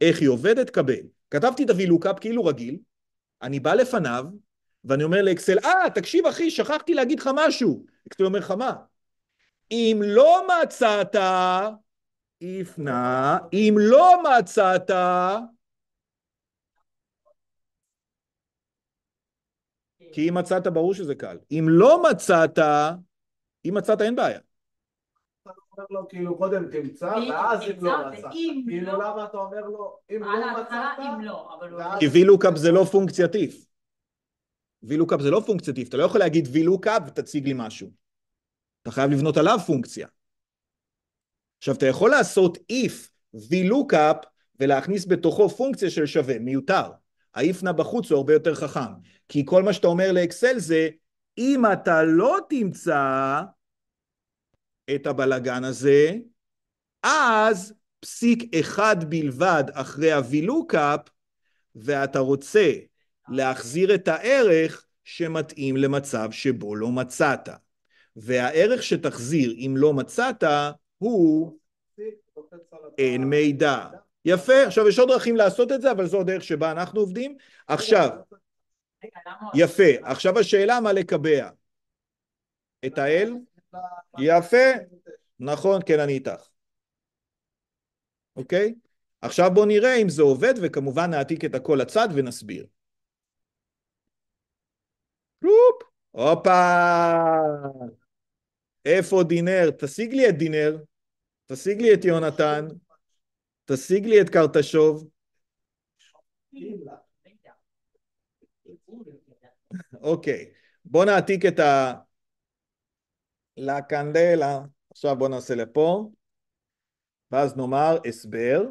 איך היא עובדת? קבל. כתבתי את ה-VLOOKUP כאילו רגיל, אני בא לפניו, ואני אומר לאקסל, אה, תקשיב אחי, שכחתי להגיד לך משהו. אקסל אומר לך, מה? אם לא מצאת, יפנה, אם לא מצאת, כי אם מצאת, ברור שזה קל. אם לא מצאת, אם מצאת, אין בעיה. כאילו קודם תמצא, ואז אם לא מצאת. כאילו לא- למה אתה אומר לו, אם לא מצאת, קבילוקאפ לא, זה לא פונקציאטיב. VLOOKUP זה לא פונקציית אתה לא יכול להגיד VLOOKUP ותציג לי משהו. אתה חייב לבנות עליו פונקציה. עכשיו, אתה יכול לעשות if VLOOKUP ולהכניס בתוכו פונקציה של שווה, מיותר. ה-if נע בחוץ הוא הרבה יותר חכם. כי כל מה שאתה אומר לאקסל זה, אם אתה לא תמצא את הבלגן הזה, אז פסיק אחד בלבד אחרי ה-VLOOKUP, ואתה רוצה להחזיר את הערך שמתאים למצב שבו לא מצאת. והערך שתחזיר אם לא מצאת הוא אין מידע. יפה, עכשיו יש עוד דרכים לעשות את זה, אבל זו הדרך שבה אנחנו עובדים. עכשיו, יפה, עכשיו השאלה מה לקבע. את האל? יפה, נכון, כן, אני איתך. אוקיי? עכשיו בואו נראה אם זה עובד, וכמובן נעתיק את הכל לצד ונסביר. הופה! איפה דינר? תשיג לי את דינר, תשיג לי את יונתן, תשיג לי את קרטשוב. אוקיי, בוא נעתיק את ה... לקנדלה. עכשיו בוא נעשה לפה, ואז נאמר הסבר.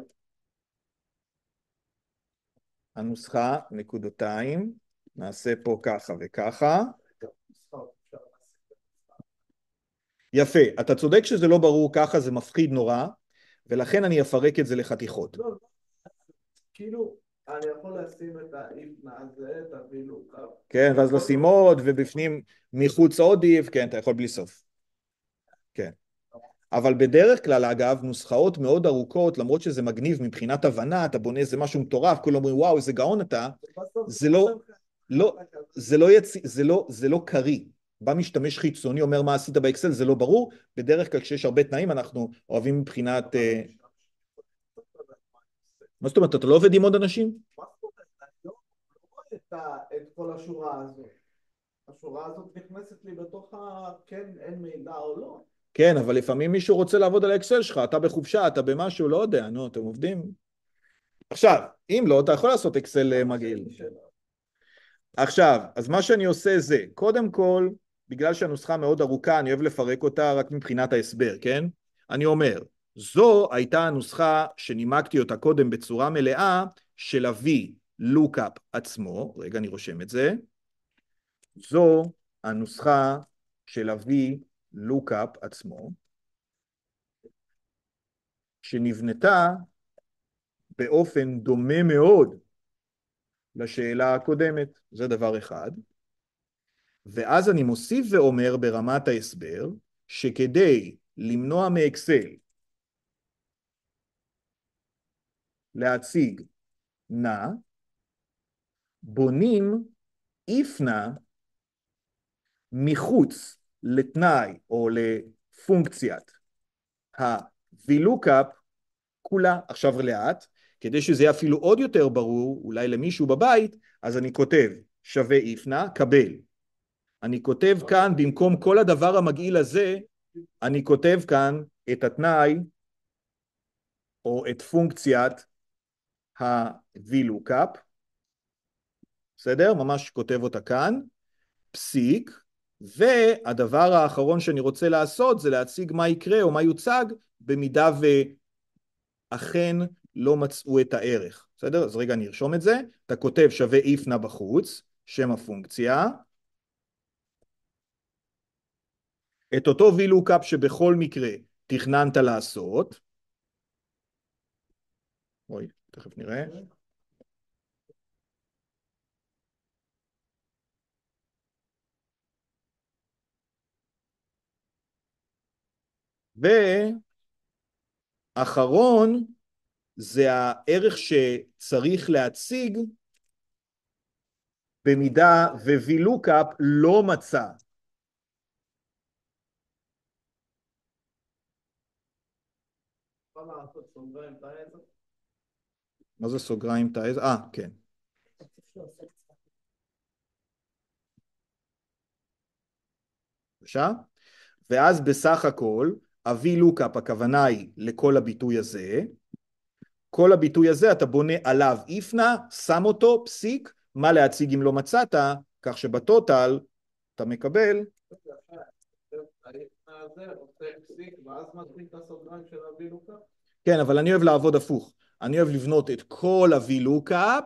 הנוסחה, נקודתיים, נעשה פה ככה וככה. יפה, אתה צודק שזה לא ברור ככה, זה מפחיד נורא, ולכן אני אפרק את זה לחתיכות. לא, לא, כאילו, אני יכול לשים את האיף מהזה, את הפילוג. כן, ואז לשים עוד, ובפנים, מחוץ עוד איף, כן, אתה יכול בלי סוף. כן. אבל בדרך כלל, אגב, נוסחאות מאוד ארוכות, למרות שזה מגניב מבחינת הבנה, אתה בונה איזה משהו מטורף, כולם אומרים, וואו, איזה גאון אתה, זה לא... לא, זה לא יצ... זה לא, זה לא קריא, בא משתמש חיצוני, אומר מה עשית באקסל, זה לא ברור, בדרך כלל כשיש הרבה תנאים אנחנו אוהבים מבחינת... אה, מה זאת אומרת, אתה לא עובד עם עוד אנשים? מה זאת אומרת, אני לא רואה את כל השורה הזאת. השורה הזאת נכנסת לי בתוך ה... כן, אין מידע או לא. כן, אבל לפעמים מישהו רוצה לעבוד על האקסל שלך, אתה בחופשה, אתה במשהו, לא יודע, נו, אתם עובדים. עכשיו, אם לא, אתה יכול לעשות אקסל אה, מגעיל. עכשיו, אז מה שאני עושה זה, קודם כל, בגלל שהנוסחה מאוד ארוכה, אני אוהב לפרק אותה רק מבחינת ההסבר, כן? אני אומר, זו הייתה הנוסחה שנימקתי אותה קודם בצורה מלאה, של ה-V לוקאפ עצמו, רגע, אני רושם את זה, זו הנוסחה של ה-V לוקאפ עצמו, שנבנתה באופן דומה מאוד לשאלה הקודמת, זה דבר אחד. ואז אני מוסיף ואומר ברמת ההסבר, שכדי למנוע מאקסל להציג נע, בונים if נע מחוץ לתנאי או לפונקציית ה-VLOOKUP כולה. עכשיו לאט, כדי שזה יהיה אפילו עוד יותר ברור, אולי למישהו בבית, אז אני כותב שווה if נע, קבל אני כותב כאן, במקום כל הדבר המגעיל הזה, אני כותב כאן את התנאי או את פונקציית ה-VLOOKUP, בסדר? ממש כותב אותה כאן, פסיק, והדבר האחרון שאני רוצה לעשות זה להציג מה יקרה או מה יוצג במידה ואכן לא מצאו את הערך, בסדר? אז רגע אני ארשום את זה, אתה כותב שווה איפנה בחוץ, שם הפונקציה, את אותו וילוקאפ שבכל מקרה תכננת לעשות, אוי, תכף נראה. ואחרון זה הערך שצריך להציג במידה ווילוקאפ לא מצא מה זה סוגריים תאי אה, כן. בבקשה? ואז בסך הכל, אבי לוקאפ הכוונה היא לכל הביטוי הזה, כל הביטוי הזה אתה בונה עליו איפנה, שם אותו, פסיק, מה להציג אם לא מצאת, כך שבטוטל אתה מקבל כן, אבל אני אוהב לעבוד הפוך. אני אוהב לבנות את כל ה-VLOOKUP,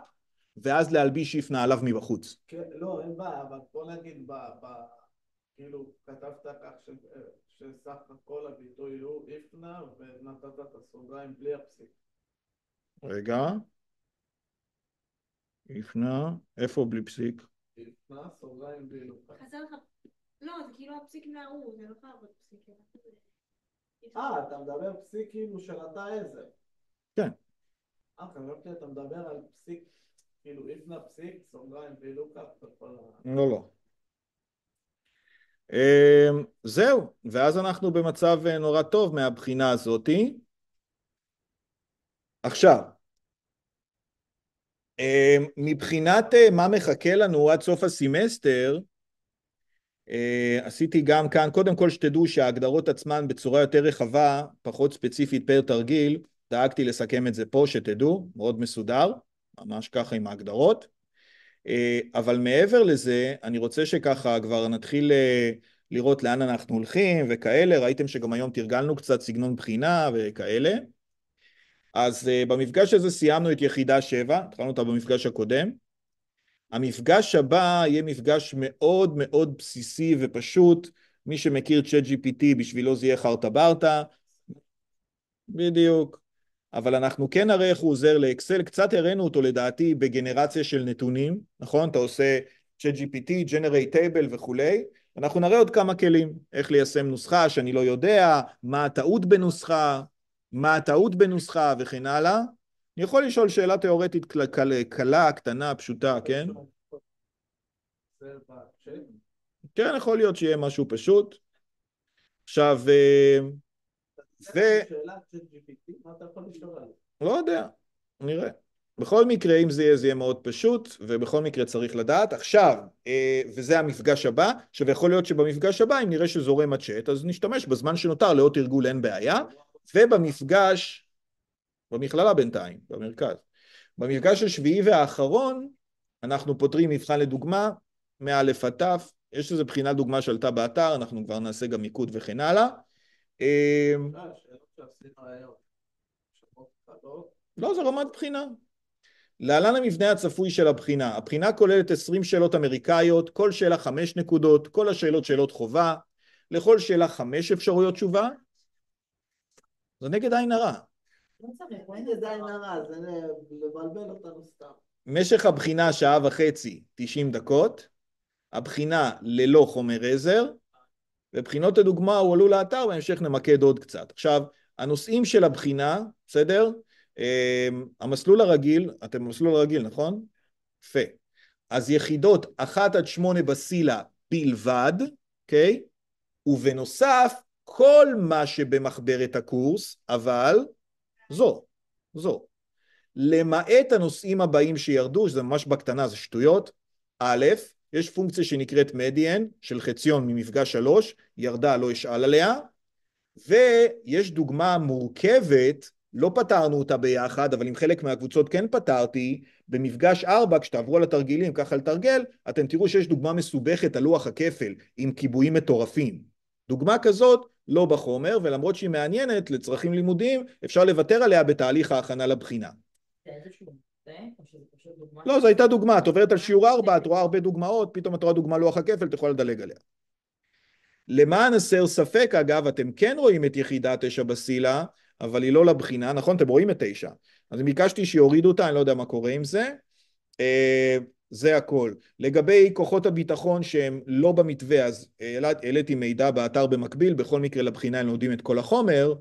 ואז להלביש איף נעליו מבחוץ. כן, לא, אין בעיה, אבל בוא נגיד, ב, ב, כאילו, כתבת כך שסך הכל הביטוי הוא איפנה, ונתת את הסוגריים בלי הפסיק. רגע. איפנה, איפה בלי פסיק? איפנה, סוגריים בלי לוקאפ. לא, זה כאילו הפסיק מההוא, זה לא חייב להיות פסיק. אה, אתה מדבר פסיק כאילו של התא עזר. כן. אה, חשבתי אתה מדבר על פסיק, כאילו איפנה כן. אה, פסיק, כאילו, סוגריים, ככה. לא, לא. אמ, זהו, ואז אנחנו במצב אה, נורא טוב מהבחינה הזאתי. עכשיו, אמ, מבחינת אה, מה מחכה לנו עד סוף הסמסטר, Uh, עשיתי גם כאן, קודם כל שתדעו שההגדרות עצמן בצורה יותר רחבה, פחות ספציפית פר תרגיל, דאגתי לסכם את זה פה, שתדעו, מאוד מסודר, ממש ככה עם ההגדרות. Uh, אבל מעבר לזה, אני רוצה שככה כבר נתחיל אה, לראות לאן אנחנו הולכים וכאלה, ראיתם שגם היום תרגלנו קצת סגנון בחינה וכאלה. אז uh, במפגש הזה סיימנו את יחידה 7, התחלנו אותה במפגש הקודם. המפגש הבא יהיה מפגש מאוד מאוד בסיסי ופשוט. מי שמכיר צ'אט GPT בשבילו זה יהיה חרטה ברטה. בדיוק. אבל אנחנו כן נראה איך הוא עוזר לאקסל, קצת הראינו אותו לדעתי בגנרציה של נתונים, נכון? אתה עושה צ'אט GPT, Generate Table וכולי, אנחנו נראה עוד כמה כלים, איך ליישם נוסחה שאני לא יודע, מה הטעות בנוסחה, מה הטעות בנוסחה וכן הלאה. אני יכול לשאול שאלה תיאורטית קלה, קטנה, פשוטה, כן? כן, יכול להיות שיהיה משהו פשוט. עכשיו, אה, זה... לא יודע, נראה. בכל מקרה, אם זה יהיה, זה יהיה מאוד פשוט, ובכל מקרה צריך לדעת. עכשיו, אה, וזה המפגש הבא, עכשיו יכול להיות שבמפגש הבא, אם נראה שזורם הצ'אט, אז נשתמש בזמן שנותר לאות תרגול, אין בעיה, ובמפגש במכללה בינתיים, במרכז. במפגש השביעי והאחרון, אנחנו פותרים מבחן לדוגמה, מא' עד ת', יש איזו בחינה דוגמה שעלתה באתר, אנחנו כבר נעשה גם מיקוד וכן הלאה. אמ, אה, לא, זה רמת בחינה. להלן המבנה הצפוי של הבחינה. הבחינה כוללת 20 שאלות אמריקאיות, כל שאלה 5 נקודות, כל השאלות שאלות חובה, לכל שאלה 5 אפשרויות תשובה. זה נגד עין הרע. לא משך הבחינה שעה וחצי, 90 דקות, הבחינה ללא חומר עזר, ובחינות הדוגמה הועלו לאתר, בהמשך נמקד עוד קצת. עכשיו, הנושאים של הבחינה, בסדר? אמ, המסלול הרגיל, אתם במסלול הרגיל, נכון? יפה. אז יחידות 1 עד 8 בסילה בלבד, אוקיי? Okay? ובנוסף, כל מה שבמחברת הקורס, אבל זו, זו. למעט הנושאים הבאים שירדו, שזה ממש בקטנה, זה שטויות. א', יש פונקציה שנקראת מדיאן, של חציון ממפגש שלוש, ירדה, לא אשאל עליה. ויש דוגמה מורכבת, לא פתרנו אותה ביחד, אבל עם חלק מהקבוצות כן פתרתי, במפגש ארבע, כשתעברו על התרגילים, ככה לתרגל, אתם תראו שיש דוגמה מסובכת על לוח הכפל, עם כיבויים מטורפים. דוגמה כזאת לא בחומר, ולמרות שהיא מעניינת לצרכים לימודיים, אפשר לוותר עליה בתהליך ההכנה לבחינה. לא, זו הייתה דוגמה, את עוברת על אה, שיעור ארבע, אוקיי. את רואה הרבה דוגמאות, פתאום את רואה דוגמה לוח הכפל, את יכולה לדלג עליה. למען הסר ספק, אגב, אתם כן רואים את יחידה תשע בסילה, אבל היא לא לבחינה, נכון? אתם רואים את תשע. אז ביקשתי שיורידו אותה, אני לא יודע מה קורה עם זה. אה, זה הכל. לגבי כוחות הביטחון שהם לא במתווה, אז העליתי מידע באתר במקביל, בכל מקרה לבחינה הם לומדים את כל החומר,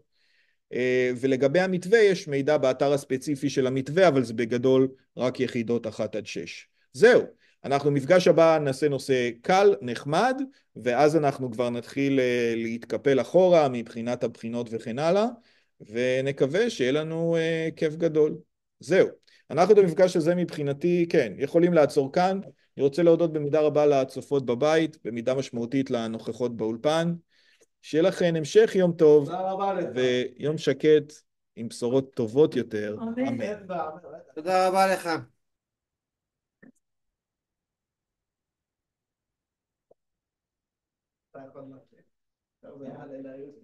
אה, ולגבי המתווה יש מידע באתר הספציפי של המתווה, אבל זה בגדול רק יחידות אחת עד שש. זהו, אנחנו מפגש הבא נעשה נושא קל, נחמד, ואז אנחנו כבר נתחיל אה, להתקפל אחורה מבחינת הבחינות וכן הלאה, ונקווה שיהיה לנו אה, כיף גדול. זהו. אנחנו את המפגש הזה מבחינתי, כן, יכולים לעצור כאן. אני רוצה להודות במידה רבה לצופות בבית, במידה משמעותית לנוכחות באולפן. שיהיה לכן המשך יום טוב, ויום שקט עם בשורות טובות יותר. אמן. תודה רבה לך. אתה יכול